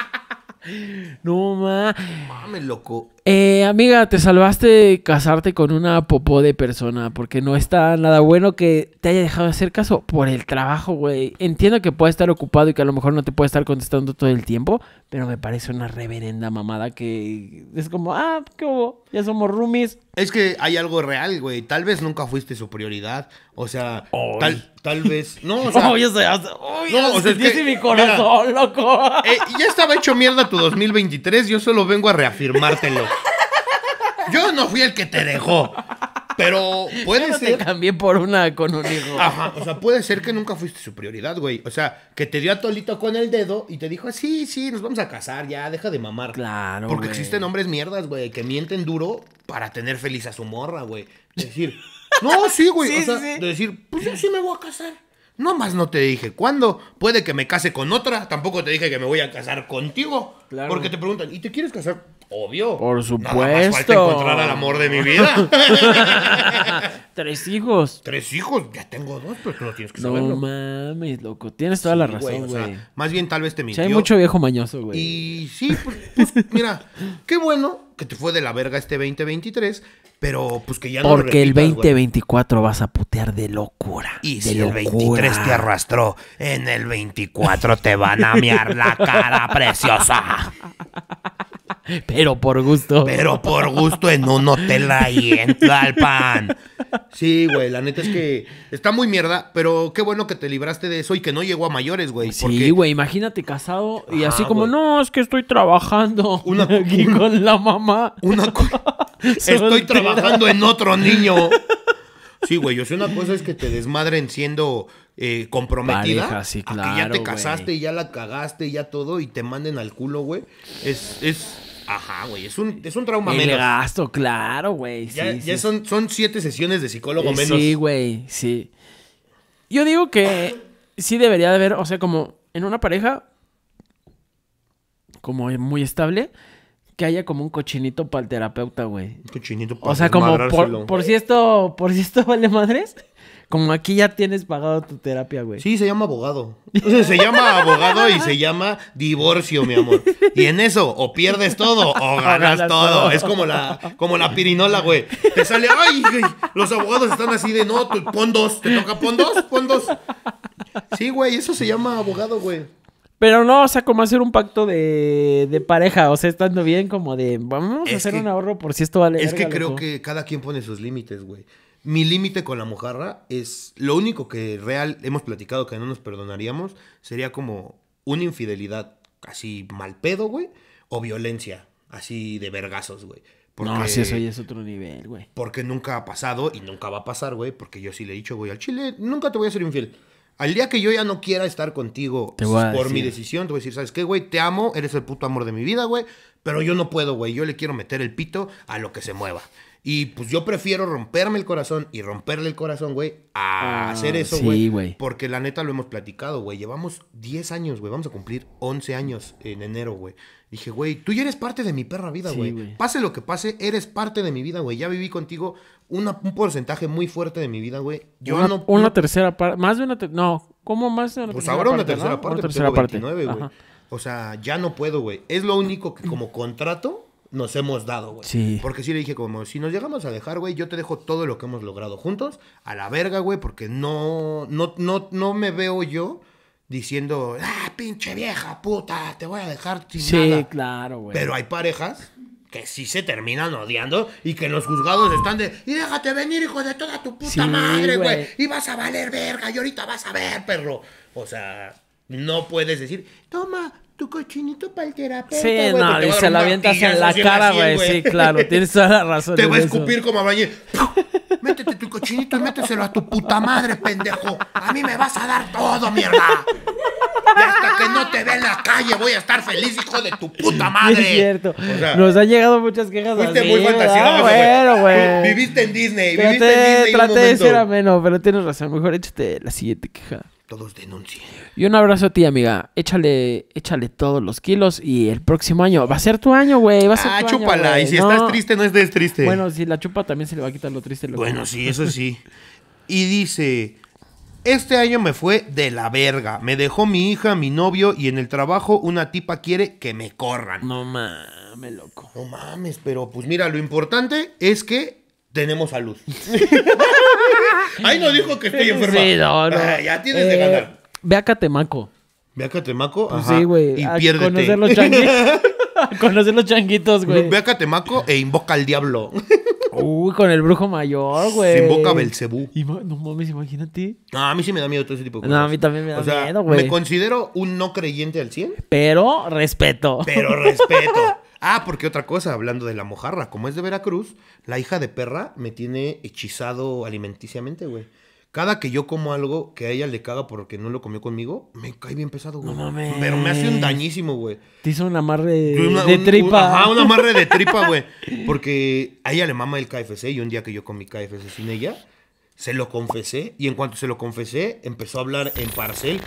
No ma. Mames, loco. Eh, amiga, te salvaste casarte con una popó de persona, porque no está nada bueno que te haya dejado hacer caso por el trabajo, güey. Entiendo que puede estar ocupado y que a lo mejor no te puede estar contestando todo el tiempo, pero me parece una reverenda mamada que es como, ah, ¿qué hubo? Ya somos roomies. Es que hay algo real, güey. Tal vez nunca fuiste su prioridad. O sea, tal, tal vez. No, o sea. ya no, o sea, mi corazón, loco. Eh, ya estaba hecho mierda tu 2023. Yo solo vengo a reafirmártelo. Yo no fui el que te dejó. Pero puede ser. Te por una con un hijo. Ajá. O sea, puede ser que nunca fuiste su prioridad, güey. O sea, que te dio a Tolito con el dedo y te dijo, ah, sí, sí, nos vamos a casar, ya, deja de mamar. Claro. Porque existen hombres mierdas, güey, que mienten duro para tener feliz a su morra, güey. Es decir, no, sí, güey. o sea, decir, pues yo sí me voy a casar. No más no te dije cuándo. Puede que me case con otra. Tampoco te dije que me voy a casar contigo. Porque te preguntan, ¿y te quieres casar? Obvio. Por supuesto. Nada más encontrar al amor de mi vida. Tres hijos. Tres hijos. Ya tengo dos, pero no tienes que saberlo. No mames, loco. Tienes toda la razón, güey. más bien tal vez te mintió. hay mucho viejo mañoso, güey. Y sí, pues, pues mira, qué bueno que te fue de la verga este 2023. Pero pues que ya Porque no Porque el 2024 vas a putear de locura. Y si el 23 te arrastró, en el 24 te van a mear la cara preciosa. Pero por gusto. Pero por gusto en un hotel ahí en Tlalpan. Sí, güey, la neta es que está muy mierda, pero qué bueno que te libraste de eso y que no llegó a mayores, güey. Sí, güey, imagínate casado y así como, no, es que estoy trabajando aquí con la mamá. estoy trabajando en otro niño. Sí, güey, yo sé una cosa es que te desmadren siendo eh, comprometida. a que ya te casaste, y ya la cagaste, y ya todo y te manden al culo, güey. es, Ajá, güey. Es un, es un trauma el menos. El gasto, claro, güey. Ya, Son, son siete sesiones de psicólogo eh, menos. Sí, güey, sí. Yo digo que sí debería de haber, o sea, como en una pareja, como muy estable, que haya como un cochinito para el terapeuta, güey. Un cochinito para O sea, como por, si esto, por si esto vale madres, como aquí ya tienes pagado tu terapia, güey. Sí, se llama abogado. se llama abogado y se llama divorcio, mi amor. Y en eso, o pierdes todo o ganas todo. Es como la, como la pirinola, güey. Te sale, ay, güey. Los abogados están así de, no, pon dos, te toca pon dos, pon dos. Sí, güey, eso se llama abogado, güey. Pero no, o sea, como hacer un pacto de, de pareja, o sea, estando bien, como de vamos a hacer un ahorro por si esto vale. Es que creo que cada quien pone sus límites, güey. Mi límite con la mojarra es lo único que real hemos platicado que no nos perdonaríamos sería como una infidelidad así mal pedo, güey, o violencia así de vergazos, güey. no, así es otro nivel, güey. Porque nunca ha pasado y nunca va a pasar, güey. Porque yo sí le he dicho, güey, al chile nunca te voy a ser infiel. Al día que yo ya no quiera estar contigo por mi decisión, te voy a decir, ¿sabes qué, güey? Te amo, eres el puto amor de mi vida, güey. Pero yo no puedo, güey. Yo le quiero meter el pito a lo que se mueva. Y pues yo prefiero romperme el corazón y romperle el corazón, güey, a ah, hacer eso, güey. Sí, porque la neta lo hemos platicado, güey. Llevamos 10 años, güey. Vamos a cumplir 11 años en enero, güey. Dije, güey, tú ya eres parte de mi perra vida, güey. pase lo que pase, eres parte de mi vida, güey. Ya viví contigo un porcentaje muy fuerte de mi vida, güey. Yo una, no. Una tercera parte. Más de una. No, ¿cómo más de una pues tercera parte? ahora una tercera parte. Una pues tercera güey. O sea, ya no puedo, güey. Es lo único que como contrato nos hemos dado, güey. Sí. Porque sí le dije como, si nos llegamos a dejar, güey, yo te dejo todo lo que hemos logrado juntos a la verga, güey, porque no, no, no, no me veo yo diciendo, ah, pinche vieja, puta, te voy a dejar sin sí, nada. Sí, claro, güey. Pero hay parejas que sí se terminan odiando y que los juzgados están de, y déjate venir, hijo de toda tu puta madre, güey, y vas a valer verga, y ahorita vas a ver, perro. O sea, no puedes decir, toma, tu cochinito para el terapeuta. Sí, no, y se la avientas en la cara, güey. Sí, claro, tienes toda la razón. Te voy a escupir como a Métete tu cochinito y méteselo a tu puta madre, pendejo. A mí me vas a dar todo, mierda. Y hasta que no te vea en la calle voy a estar feliz, hijo de tu puta madre. Es cierto. Nos han llegado muchas quejas Fuiste muy ¿eh? fantasioso, ah, güey. Viviste en Disney, viviste en Disney Traté de ser ameno, pero tienes razón. Mejor échate la siguiente queja todos denuncien. Y un abrazo a ti, amiga. Échale, échale todos los kilos y el próximo año. Va a ser tu año, güey. Va a ser ah, chúpala. y si estás triste, no estés triste. Bueno, si la chupa también se le va a quitar lo triste. Lo bueno, sí, eso sí. y dice. Este año me fue de la verga. Me dejó mi hija, mi novio y en el trabajo una tipa quiere que me corran. No mames, loco. No mames, pero pues mira, lo importante es que tenemos a luz Ahí no dijo que estoy enfermo. Sí, no, no. ya tienes de eh, ganar. Ve a Catemaco. Ve a Catemaco. Pues y pierde. piérdete. Conocer los changuitos. conocer los changuitos, güey. Ve a Catemaco e invoca al diablo. Uy, con el brujo mayor, güey. Se invoca Belcebú. No mames, imagínate. a mí sí me da miedo todo ese tipo de cosas. No, a mí también me da miedo, güey. Me considero un no creyente al 100. Pero respeto. Pero respeto. Ah, porque otra cosa, hablando de la mojarra, como es de Veracruz, la hija de perra me tiene hechizado alimenticiamente, güey. Cada que yo como algo que a ella le caga porque no lo comió conmigo, me cae bien pesado, güey. No mames. Pero me hace un dañísimo, güey. Te hizo un amarre de tripa. Ah, ajá, un amarre de tripa, güey. Porque a ella le mama el KFC y un día que yo comí KFC sin ella, se lo confesé y en cuanto se lo confesé, empezó a hablar en parcel.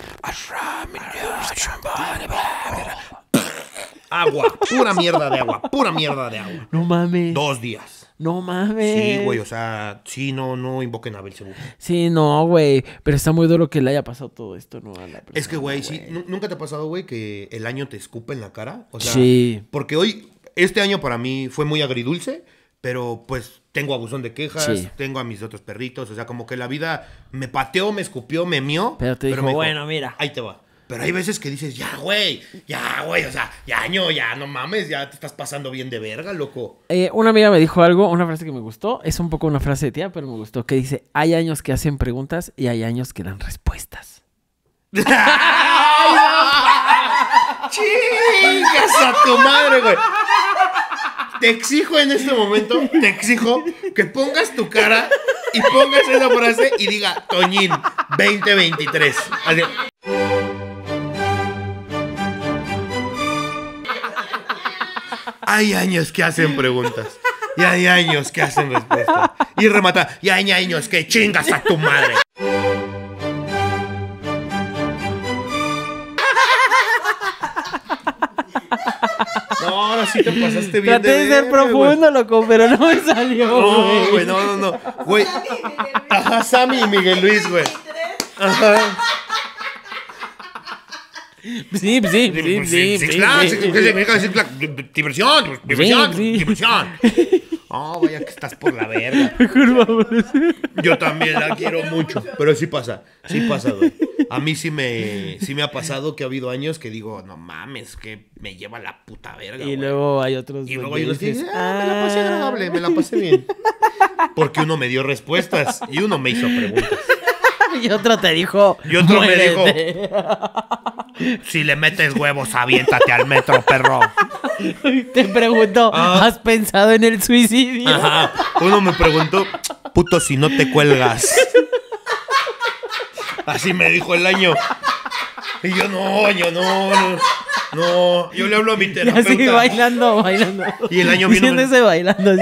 Agua, pura mierda de agua, pura mierda de agua. No mames. Dos días. No mames. Sí, güey, o sea, sí, no, no invoquen a Belcebú. Sí, no, güey. Pero está muy duro que le haya pasado todo esto, ¿no? la es que, güey, sí, nunca te ha pasado, güey, que el año te escupe en la cara. O sea, sí. Porque hoy, este año para mí fue muy agridulce, pero pues tengo abusón de quejas, tengo a mis otros perritos. O sea, como que la vida me pateó, me escupió, me mió. Pero te bueno, mira. Ahí te va. Pero hay veces que dices, ya, güey, ya, güey, o sea, ya, año ya, no mames, ya te estás pasando bien de verga, loco. Eh, una amiga me dijo algo, una frase que me gustó, es un poco una frase de tía, pero me gustó, que dice, hay años que hacen preguntas y hay años que dan respuestas. ¡Chingas a tu madre, güey! Te exijo en este momento, te exijo que pongas tu cara y pongas esa frase y diga Toñín 2023. Así, Hay años que hacen preguntas. Y hay años que hacen respuestas. Y remata, y hay años que chingas a tu madre. No, ahora sí te pasaste bien. Traté de, de ser profundo, loco, pero no me salió. No, güey, no, no, no. Ajá, Sammy y Miguel Luis, güey. Ajá. Sí, sí, sí, sí. Diversión, diversión, diversión. Oh, vaya que estás por la verga. Yo también la quiero mucho, pero sí pasa, sí pasa, A mí sí me, sí me ha pasado que ha habido años que digo, no mames, que me lleva la puta verga. Y luego hay otros. Y luego hay otros que dicen, ah, me la pasé ah". agradable, me la pasé bien. Porque uno me dio respuestas y uno me hizo preguntas. Y otro te dijo. Y otro me dijo. Si le metes huevos, aviéntate al metro, perro. Te pregunto, ah. ¿has pensado en el suicidio? Uno me preguntó, puto, si no te cuelgas. Así me dijo el año. Y yo no, yo no, no. no. yo le hablo a mi terapeuta. Y así bailando, bailando. Y el año vino. bailando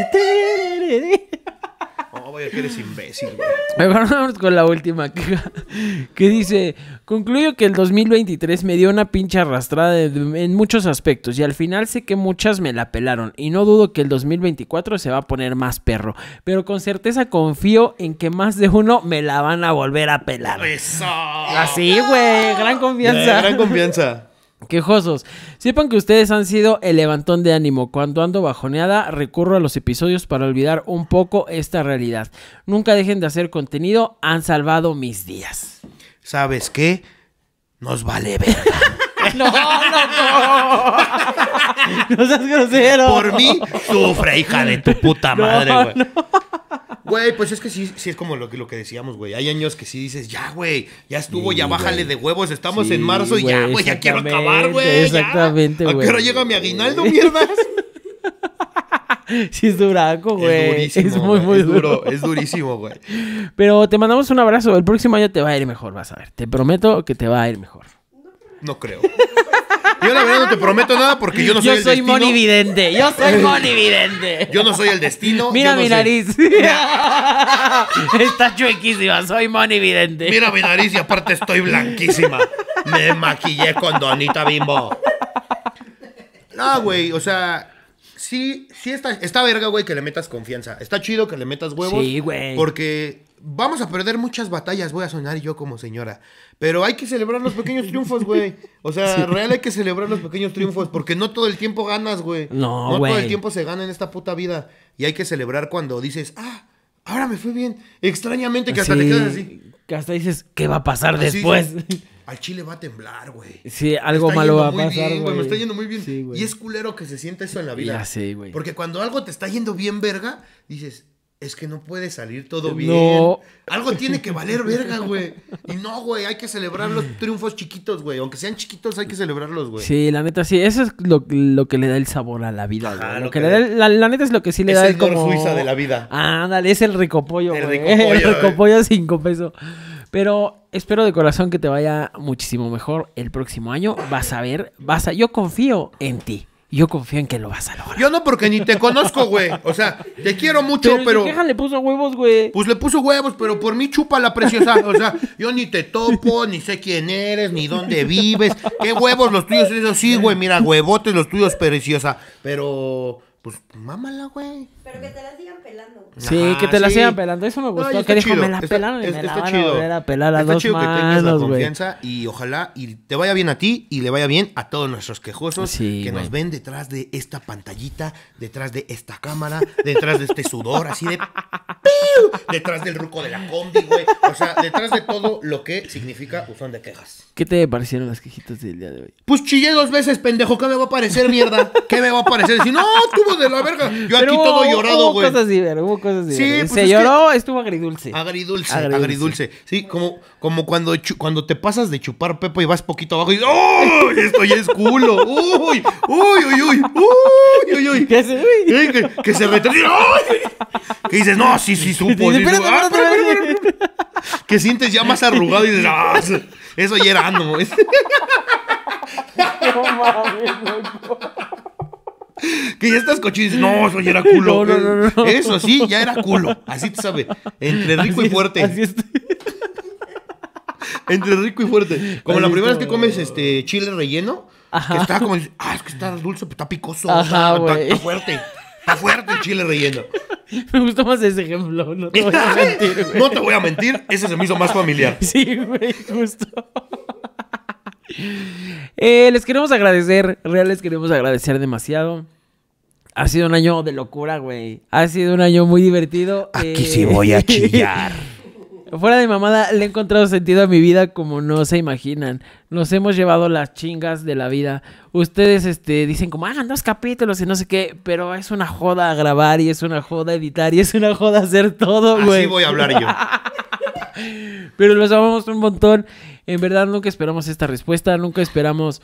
que eres imbécil, güey. vamos con la última que, dice, concluyo que el 2023 me dio una pinche arrastrada en muchos aspectos y al final sé que muchas me la pelaron y no dudo que el 2024 se va a poner más perro, pero con certeza confío en que más de uno me la van a volver a pelar. Eso. Así, güey, gran confianza. gran confianza. Quejosos, sepan que ustedes han sido el levantón de ánimo. Cuando ando bajoneada, recurro a los episodios para olvidar un poco esta realidad. Nunca dejen de hacer contenido, han salvado mis días. ¿Sabes qué? Nos vale verga. no, no, no. no seas grosero. Por mí, sufre, hija de tu puta madre, güey. Güey, pues es que sí, sí es como lo, lo que decíamos, güey. Hay años que sí dices, ya, güey, ya estuvo, ya bájale de huevos, estamos en marzo y ya, güey, ya quiero acabar, güey. Exactamente, güey. ¿A qué hora llega mi aguinaldo, mierdas? Sí, es duraco, güey. Es Es muy, muy duro. Es, duro. es durísimo, güey. Pero te mandamos un abrazo. El próximo año te va a ir mejor, vas a ver. Te prometo que te va a ir mejor. No creo. Yo la verdad no te prometo nada porque yo no soy, el destino. yo soy monividente. Yo soy monividente. Yo no soy el destino. Mira mi nariz. Está chuequísima. Soy monividente. Mira mi nariz y aparte estoy blanquísima. Me maquillé con Donita Bimbo. No, güey. O sea, sí, sí está, está verga, güey, que le metas confianza. Está chido que le metas huevos. Sí, güey. Porque Vamos a perder muchas batallas, voy a sonar yo como señora. Pero hay que celebrar los pequeños triunfos, güey. O sea, sí. real hay que celebrar los pequeños triunfos. Porque no todo el tiempo ganas, güey. No, No todo el tiempo se gana en esta puta vida. Y hay que celebrar cuando dices, ah, ahora me fue bien. Extrañamente que hasta le quedas así. Que hasta dices, ¿qué va a pasar después? Al chile va a temblar, güey. Sí, algo malo va a pasar, güey. Me está yendo muy bien. y es culero que se sienta eso en la vida. Ya sí, güey. Porque cuando algo te está yendo bien verga, dices, es que no puede salir todo bien. Algo tiene que valer verga, güey. Y no, güey, hay que celebrar los triunfos chiquitos, güey. Aunque sean chiquitos, hay que celebrarlos, güey. Sí, la neta, sí. Eso es lo, que le da el sabor a la vida, la, neta es lo que sí le da el, el suiza de la vida. Ah, es el ricopollo, el güey. Ricopollo, el cinco pesos. Pero espero de corazón que te vaya muchísimo mejor el próximo año. Vas a ver, vas a... Yo confío en ti. Yo confío en que lo vas a lograr. Yo no, porque ni te conozco, güey. O sea, te quiero mucho, pero. pero... le puso huevos, güey. Pues le puso huevos, pero por mí chupa la preciosa. O sea, yo ni te topo, ni sé quién eres, ni dónde vives. ¿Qué huevos los tuyos? Eso sí, güey. Mira, huevotes los tuyos, preciosa. Pero, pues, mámala, güey. Pero que te la sigan pelando. Sí, que te la sigan pelando. Eso me gustó. que dijo, me la está, pelaron y me la van chido. a volver a pelar a está chido que tengas la confianza y ojalá y te vaya bien a ti y le vaya bien a todos nuestros quejosos que nos ven detrás de esta pantallita, detrás de esta cámara, detrás de este sudor así de... detrás del ruco de la combi, güey. O sea, detrás de todo lo que significa usón de quejas. ¿Qué te parecieron las quejitas del día de hoy? Pues chillé dos veces, pendejo. ¿Qué me va a parecer, mierda? ¿Qué me va a parecer? Si no, tuvo de la verga. Yo aquí todo yo Hubo cosas divertidas, cosas Sí, pues Se lloró, estuvo agridulce. Agridulce, agridulce. Sí, como, como cuando, cuando te pasas de chupar pepo y vas poquito abajo y dices, Esto ya es culo. ¡Uy! ¡Uy, uy, uy! ¡Uy, Que se, uy. Que, se dices, no, sí, sí, supo. Ah, que sientes ya más arrugado y dices, Eso ya era No que ya estás cochino no, eso ya era culo. eso sí, ya era culo. Así te sabe. Entre rico y fuerte. así Entre rico y fuerte. Como la primera vez que comes este chile relleno, que está como, ah, es que está dulce, pero está picoso, está, fuerte. Está fuerte el chile relleno. Me gustó más ese ejemplo, no te voy a mentir. No te voy a mentir, ese se me hizo más familiar. Sí, güey, justo. Eh, les queremos agradecer, real les queremos agradecer demasiado. Ha sido un año de locura, güey. Ha sido un año muy divertido. Aquí eh, sí voy a chillar. Fuera de mamada, le he encontrado sentido a mi vida como no se imaginan. Nos hemos llevado las chingas de la vida. Ustedes este, dicen como, hagan dos capítulos y no sé qué, pero es una joda grabar y es una joda editar y es una joda hacer todo, güey. Así voy a hablar yo. Pero los amamos un montón. En verdad, nunca esperamos esta respuesta. Nunca esperamos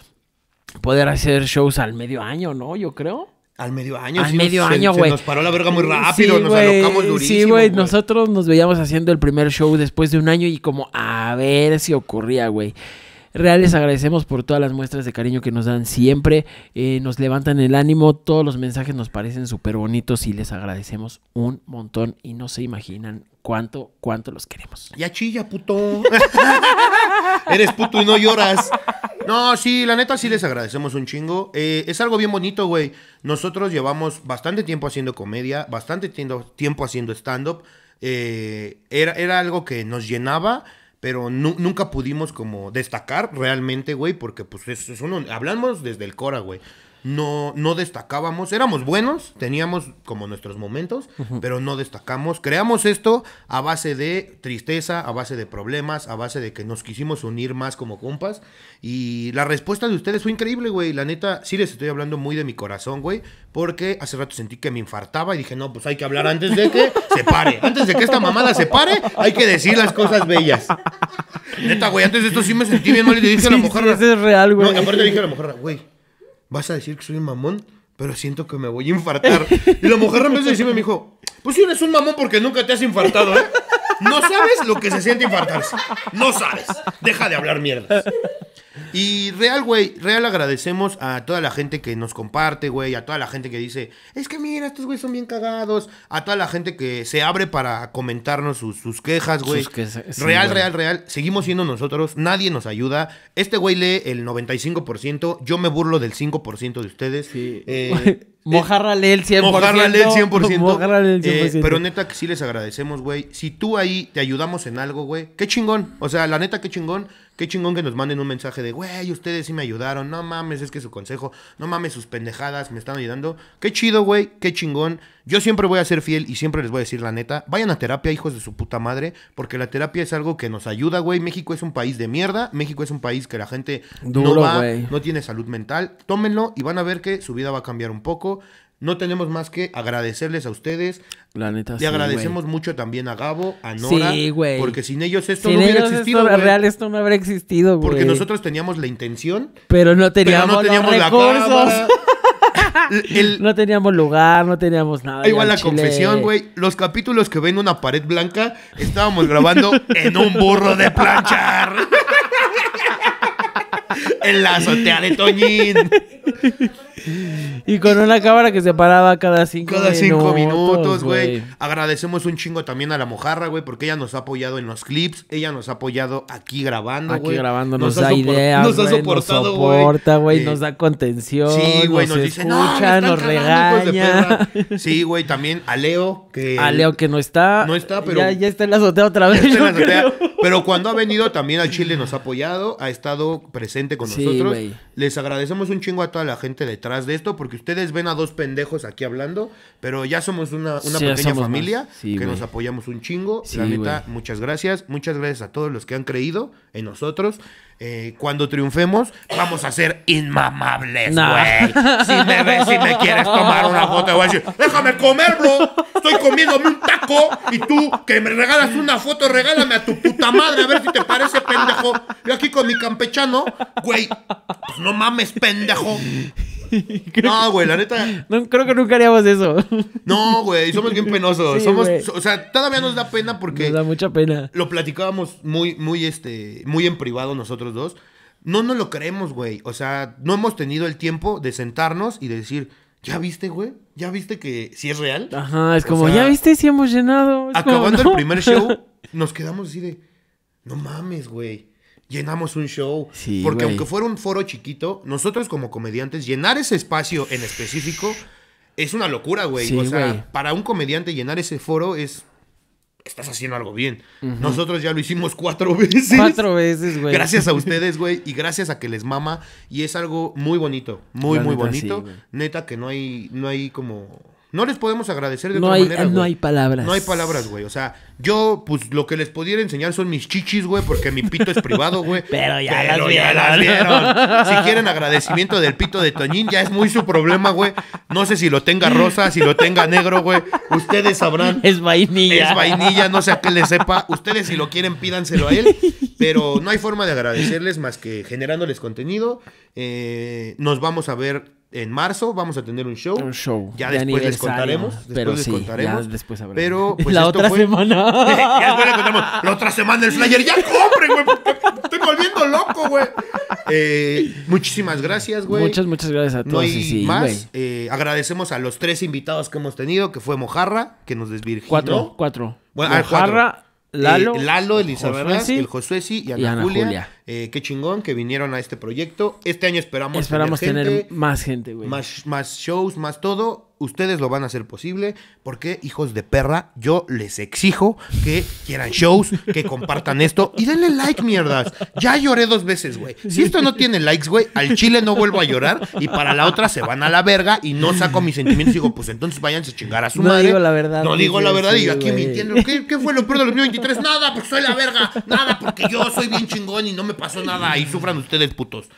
poder hacer shows al medio año, ¿no? Yo creo. Al medio año, Al medio año, güey. Nos paró la verga muy rápido, nos alocamos durísimo. Sí, güey, nosotros nos veíamos haciendo el primer show después de un año y como a ver si ocurría, güey. Real, les agradecemos por todas las muestras de cariño que nos dan siempre. Eh, nos levantan el ánimo. Todos los mensajes nos parecen súper bonitos y les agradecemos un montón. Y no se imaginan cuánto, cuánto los queremos. Ya chilla, puto. Eres puto y no lloras. No, sí, la neta sí les agradecemos un chingo. Eh, es algo bien bonito, güey. Nosotros llevamos bastante tiempo haciendo comedia, bastante tiempo haciendo stand-up. Eh, era, era algo que nos llenaba pero nunca pudimos como destacar realmente, güey, porque pues es uno, hablamos desde el Cora, güey no, no destacábamos, éramos buenos, teníamos como nuestros momentos, pero no destacamos. Creamos esto a base de tristeza, a base de problemas, a base de que nos quisimos unir más como compas. Y la respuesta de ustedes fue increíble, güey. La neta, sí les estoy hablando muy de mi corazón, güey, porque hace rato sentí que me infartaba y dije, no, pues hay que hablar antes de que se pare. Antes de que esta mamada se pare, hay que decir las cosas bellas. Neta, güey, antes de esto sí me sentí bien mal y le dije a la mujer. es real, güey. No, aparte dije a la mujer, güey vas a decir que soy un mamón, pero siento que me voy a infartar. Y la mujer empezó a decirme, me dijo, pues si eres un mamón porque nunca te has infartado, ¿eh? No sabes lo que se siente infartarse. No sabes. Deja de hablar mierdas. Y real, güey, real agradecemos a toda la gente que nos comparte, güey, a toda la gente que dice, es que mira, estos güeyes son bien cagados, a toda la gente que se abre para comentarnos sus, quejas, güey. real, real, real. Seguimos siendo nosotros, nadie nos ayuda. Este güey lee el 95%, yo me burlo del 5% de ustedes. Sí. Eh, Mojarra lee el 100%. Mojarra lee el 100%. Eh, pero neta que sí les agradecemos, güey. Si tú ahí te ayudamos en algo, güey, qué chingón. O sea, la neta, qué chingón. Qué chingón que nos manden un mensaje de, güey, ustedes sí me ayudaron, no mames, es que su consejo, no mames, sus pendejadas me están ayudando. Qué chido, güey, qué chingón. Yo siempre voy a ser fiel y siempre les voy a decir la neta. Vayan a terapia, hijos de su puta madre, porque la terapia es algo que nos ayuda, güey. México es un país de mierda, México es un país que la gente no va, no tiene salud mental. Tómenlo y van a ver que su vida va a cambiar un poco no tenemos más que agradecerles a ustedes. La neta, Le agradecemos mucho también a Gabo, a Nora. Sí, güey. Porque sin ellos esto no hubiera existido. real, esto no habría existido, güey. Porque nosotros teníamos la intención. Pero no teníamos, no teníamos La cosa no teníamos lugar, no teníamos nada. Igual la confesión, güey. Los capítulos que ven una pared blanca, estábamos grabando en un burro de planchar. en la azotea de Toñín. Y con una cámara que se paraba cada cinco Cada cinco minutos, güey. Agradecemos un chingo también a la mojarra, güey, porque ella nos ha apoyado en los clips. Ella nos ha apoyado aquí grabando, güey. Aquí grabando, nos, da ideas. Nos ha soportado, güey. Nos soporta, güey. Nos da contención. Sí, güey, nos, escucha, nos regaña. Sí, güey, también a Leo. Que a Leo que no está. No está, pero. Ya, está en la azotea otra vez. Pero cuando ha venido también al Chile nos ha apoyado, ha estado presente con nosotros. Les agradecemos un chingo a toda la gente detrás de esto, porque ustedes ven a dos pendejos aquí hablando, pero ya somos una, pequeña familia que nos apoyamos un chingo. la neta, muchas gracias. Muchas gracias a todos los que han creído en nosotros. Eh, cuando triunfemos, vamos a ser inmamables, güey. Si, me, si me quieres tomar una foto, voy a decir, déjame comerlo Estoy comiéndome un taco y tú que me regalas una foto, regálame a tu puta madre, a ver si te parece, pendejo. Yo aquí con mi campechano, güey, pues no mames, pendejo. no, güey, la neta. creo que nunca haríamos eso. No, güey, somos bien penosos. o sea, todavía nos da pena porque. Nos da mucha pena. Lo platicábamos muy, muy, este, muy en privado nosotros dos. No nos lo creemos, güey. O sea, no hemos tenido el tiempo de sentarnos y de decir, ¿ya viste, güey? ¿Ya viste que si sí es real? Ajá, es como, ¿ya viste si hemos llenado? acabando el primer show, nos quedamos así de, no mames, güey llenamos un show. porque aunque fuera un foro chiquito, nosotros como comediantes, llenar ese espacio en específico es una locura, güey. o sea, para un comediante llenar ese foro es. Estás haciendo algo bien. Nosotros ya lo hicimos cuatro veces. Cuatro veces, güey. Gracias a ustedes, güey. Y gracias a que les mama. Y es algo muy bonito. Muy, muy bonito. neta que no hay, no hay como no les podemos agradecer de otra manera, No hay palabras. No hay palabras, güey. O sea, yo, pues, lo que les pudiera enseñar son mis chichis, güey, porque mi pito es privado, güey. Pero ya, las, vieron. Si quieren agradecimiento del pito de Toñín, ya es muy su problema, güey. No sé si lo tenga rosa, si lo tenga negro, güey. Ustedes sabrán. Es vainilla. Es vainilla, no sé a qué le sepa. Ustedes, si lo quieren, pídanselo a él. Pero no hay forma de agradecerles más que generándoles contenido. Eh, nos vamos a ver en marzo vamos a tener un show. Un show. Ya después les contaremos. Después pero les sí, contaremos. Ya después habrá. Pero pues, la otra semana. ya después La otra semana el flyer. Ya compren, güey. Estoy volviendo loco, güey. Eh, muchísimas gracias, güey. Muchas, muchas gracias a todos. No hay más. Eh, agradecemos a los tres invitados que hemos tenido, que fue Mojarra, que nos desvirginó. Cuatro, cuatro. Bueno, ah, Mojarra, Lalo, eh, Lalo, el el Josué y Ana, y Julia eh, qué chingón que vinieron a este proyecto. Este año esperamos, esperamos tener, más gente, güey. Más, shows, más todo. Ustedes lo van a hacer posible porque, hijos de perra, yo les exijo que quieran shows, que compartan esto y denle like, mierdas. Ya lloré dos veces, güey. Si esto no tiene likes, güey, al chile no vuelvo a llorar y para la otra se van a la verga y no saco mis sentimientos y digo, pues entonces váyanse a chingar a su madre. No digo la verdad. No digo la verdad y aquí mintiendo. ¿Qué, fue lo peor del 2023? Nada, porque soy la verga. Nada, porque yo soy bien chingón y no me pasó nada y sufran ustedes, putos.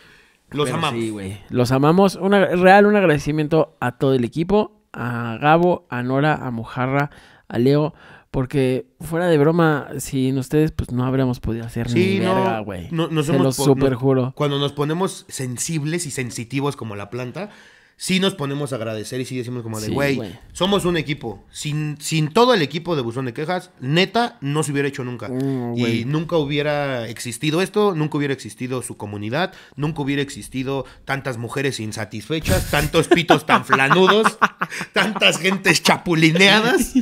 Los amamos. Sí, güey. Los amamos. un real, un agradecimiento a todo el equipo, a Gabo, a Nora, a Mojarra, a Leo. Porque fuera de broma, sin ustedes, pues no habríamos podido hacer ni verga, güey. No, Se los super juro. Cuando nos ponemos sensibles y sensitivos como la planta, si nos ponemos a agradecer y si decimos como de, güey, somos un equipo. Sin, sin todo el equipo de Buzón de Quejas, neta, no se hubiera hecho nunca. y nunca hubiera existido esto, nunca hubiera existido su comunidad, nunca hubiera existido tantas mujeres insatisfechas, tantos pitos tan flanudos, tantas gentes chapulineadas.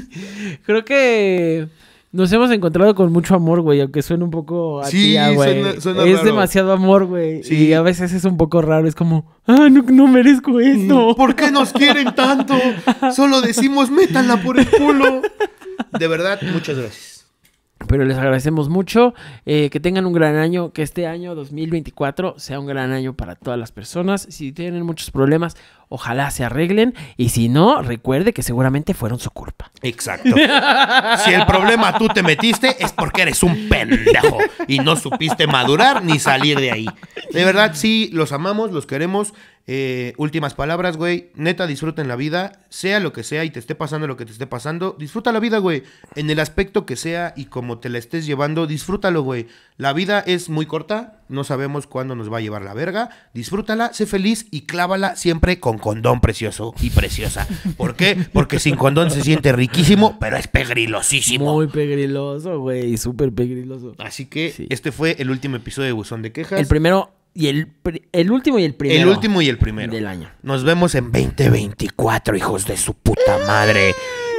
Creo que nos hemos encontrado con mucho amor, güey, aunque suena un poco a sí, güey. Suena, es demasiado amor, güey. Y a veces es un poco raro, es como, ah, no, no merezco esto. Mm, ¿Por qué nos quieren tanto? Solo decimos, métanla por el culo. De verdad, muchas gracias. Pero les agradecemos mucho, eh, que tengan un gran año, que este año 2024 sea un gran año para todas las personas. Si tienen muchos problemas, ojalá se arreglen y si no, recuerde que seguramente fueron su culpa. Exacto. si el problema tú te metiste es porque eres un pendejo y no supiste madurar ni salir de ahí. De verdad, sí, los amamos, los queremos. Eh, últimas palabras, güey. Neta, disfruten la vida, sea lo que sea y te esté pasando lo que te esté pasando. Disfruta la vida, güey. En el aspecto que sea y como te la estés llevando, disfrútalo, güey. La vida es muy corta, no sabemos cuándo nos va a llevar la verga. Disfrútala, sé feliz y clávala siempre con condón precioso y preciosa. ¿Por qué? Porque sin condón se siente riquísimo, pero es pegrilosísimo. Muy pegriloso, güey. Súper pegriloso. Así que este fue el último episodio de Buzón de Quejas. El primero y el, último y el primero. El último y el primero. Del año. Nos vemos en 2024, hijos de su puta madre.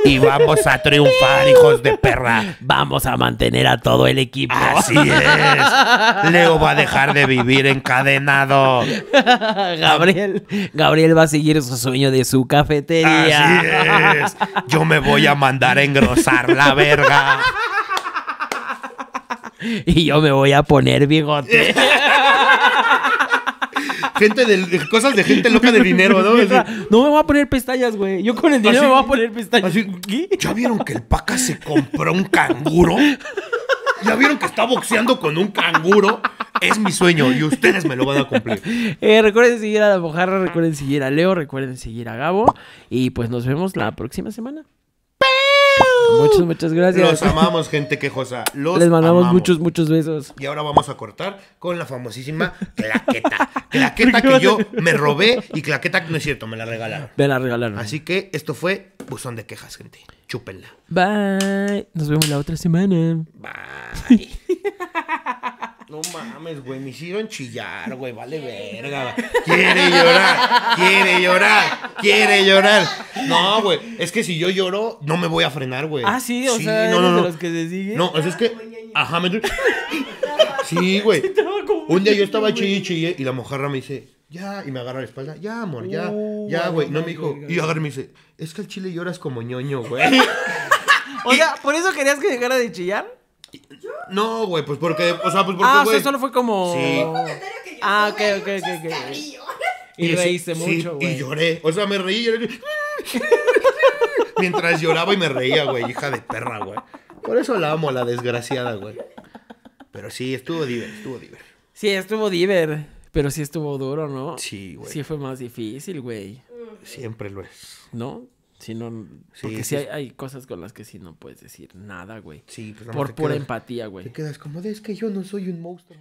Y vamos a triunfar, hijos de perra. Vamos a mantener a todo el equipo. Así es. Leo va a dejar de vivir encadenado. Gabriel, Gabriel va a seguir su sueño de su cafetería. Así es. Yo me voy a mandar a engrosar la verga. Y yo me voy a poner bigote. gente de, cosas de gente loca de dinero, ¿no? no me voy a poner pestañas, güey. Yo con el dinero me voy a poner pestañas. ¿Ya vieron que el Paca se compró un canguro? ¿Ya vieron que está boxeando con un canguro? Es mi sueño y ustedes me lo van a cumplir. Eh, recuerden seguir a La Mojarra, recuerden seguir a Leo, recuerden seguir a Gabo. Y pues nos vemos la próxima semana. Muchas, muchas gracias. Los amamos, gente quejosa. Los Les mandamos muchos, muchos besos. Y ahora vamos a cortar con la famosísima claqueta. claqueta que yo me robé y claqueta que no es cierto, me la regalaron. Me la regalaron. Así que esto fue Buzón de Quejas, gente. Chúpenla. Bye. Nos vemos la otra semana. Bye. No mames, güey, me hicieron chillar, güey, vale verga. Quiere llorar, quiere llorar, quiere llorar. No, güey, es que si yo lloro, no me voy a frenar, güey. Ah, sí, o sea, no, no, de los que se siguen. No, es, que. Ajá, me. Sí, güey. Un día yo estaba chille, chillé, y la mojarra me dice, ya, y me agarra la espalda, ya, amor, ya, uh, ya, güey. No me dijo, y agarra y me dice, es que el chile lloras como ñoño, güey. o sea, ¿por eso querías que llegara de chillar? No, güey, pues porque. O sea, pues porque. Ah, güey. o sea, solo fue como. Sí. Ah, ok, ok, ok. okay. Y, reíste mucho, güey. y lloré. O sea, me reí y lloré. Mientras lloraba y me reía, güey. Hija de perra, güey. Por eso la amo, la desgraciada, güey. Pero sí, estuvo divertido estuvo divertido Sí, estuvo divertido Pero sí estuvo duro, ¿no? Sí, güey. Sí fue más difícil, güey. Siempre lo es. ¿No? Si no, porque hay, hay, cosas con las que sí no puedes decir nada, güey. Pues, Por pura empatía, güey. Te quedas como de, es que yo no soy un monstruo.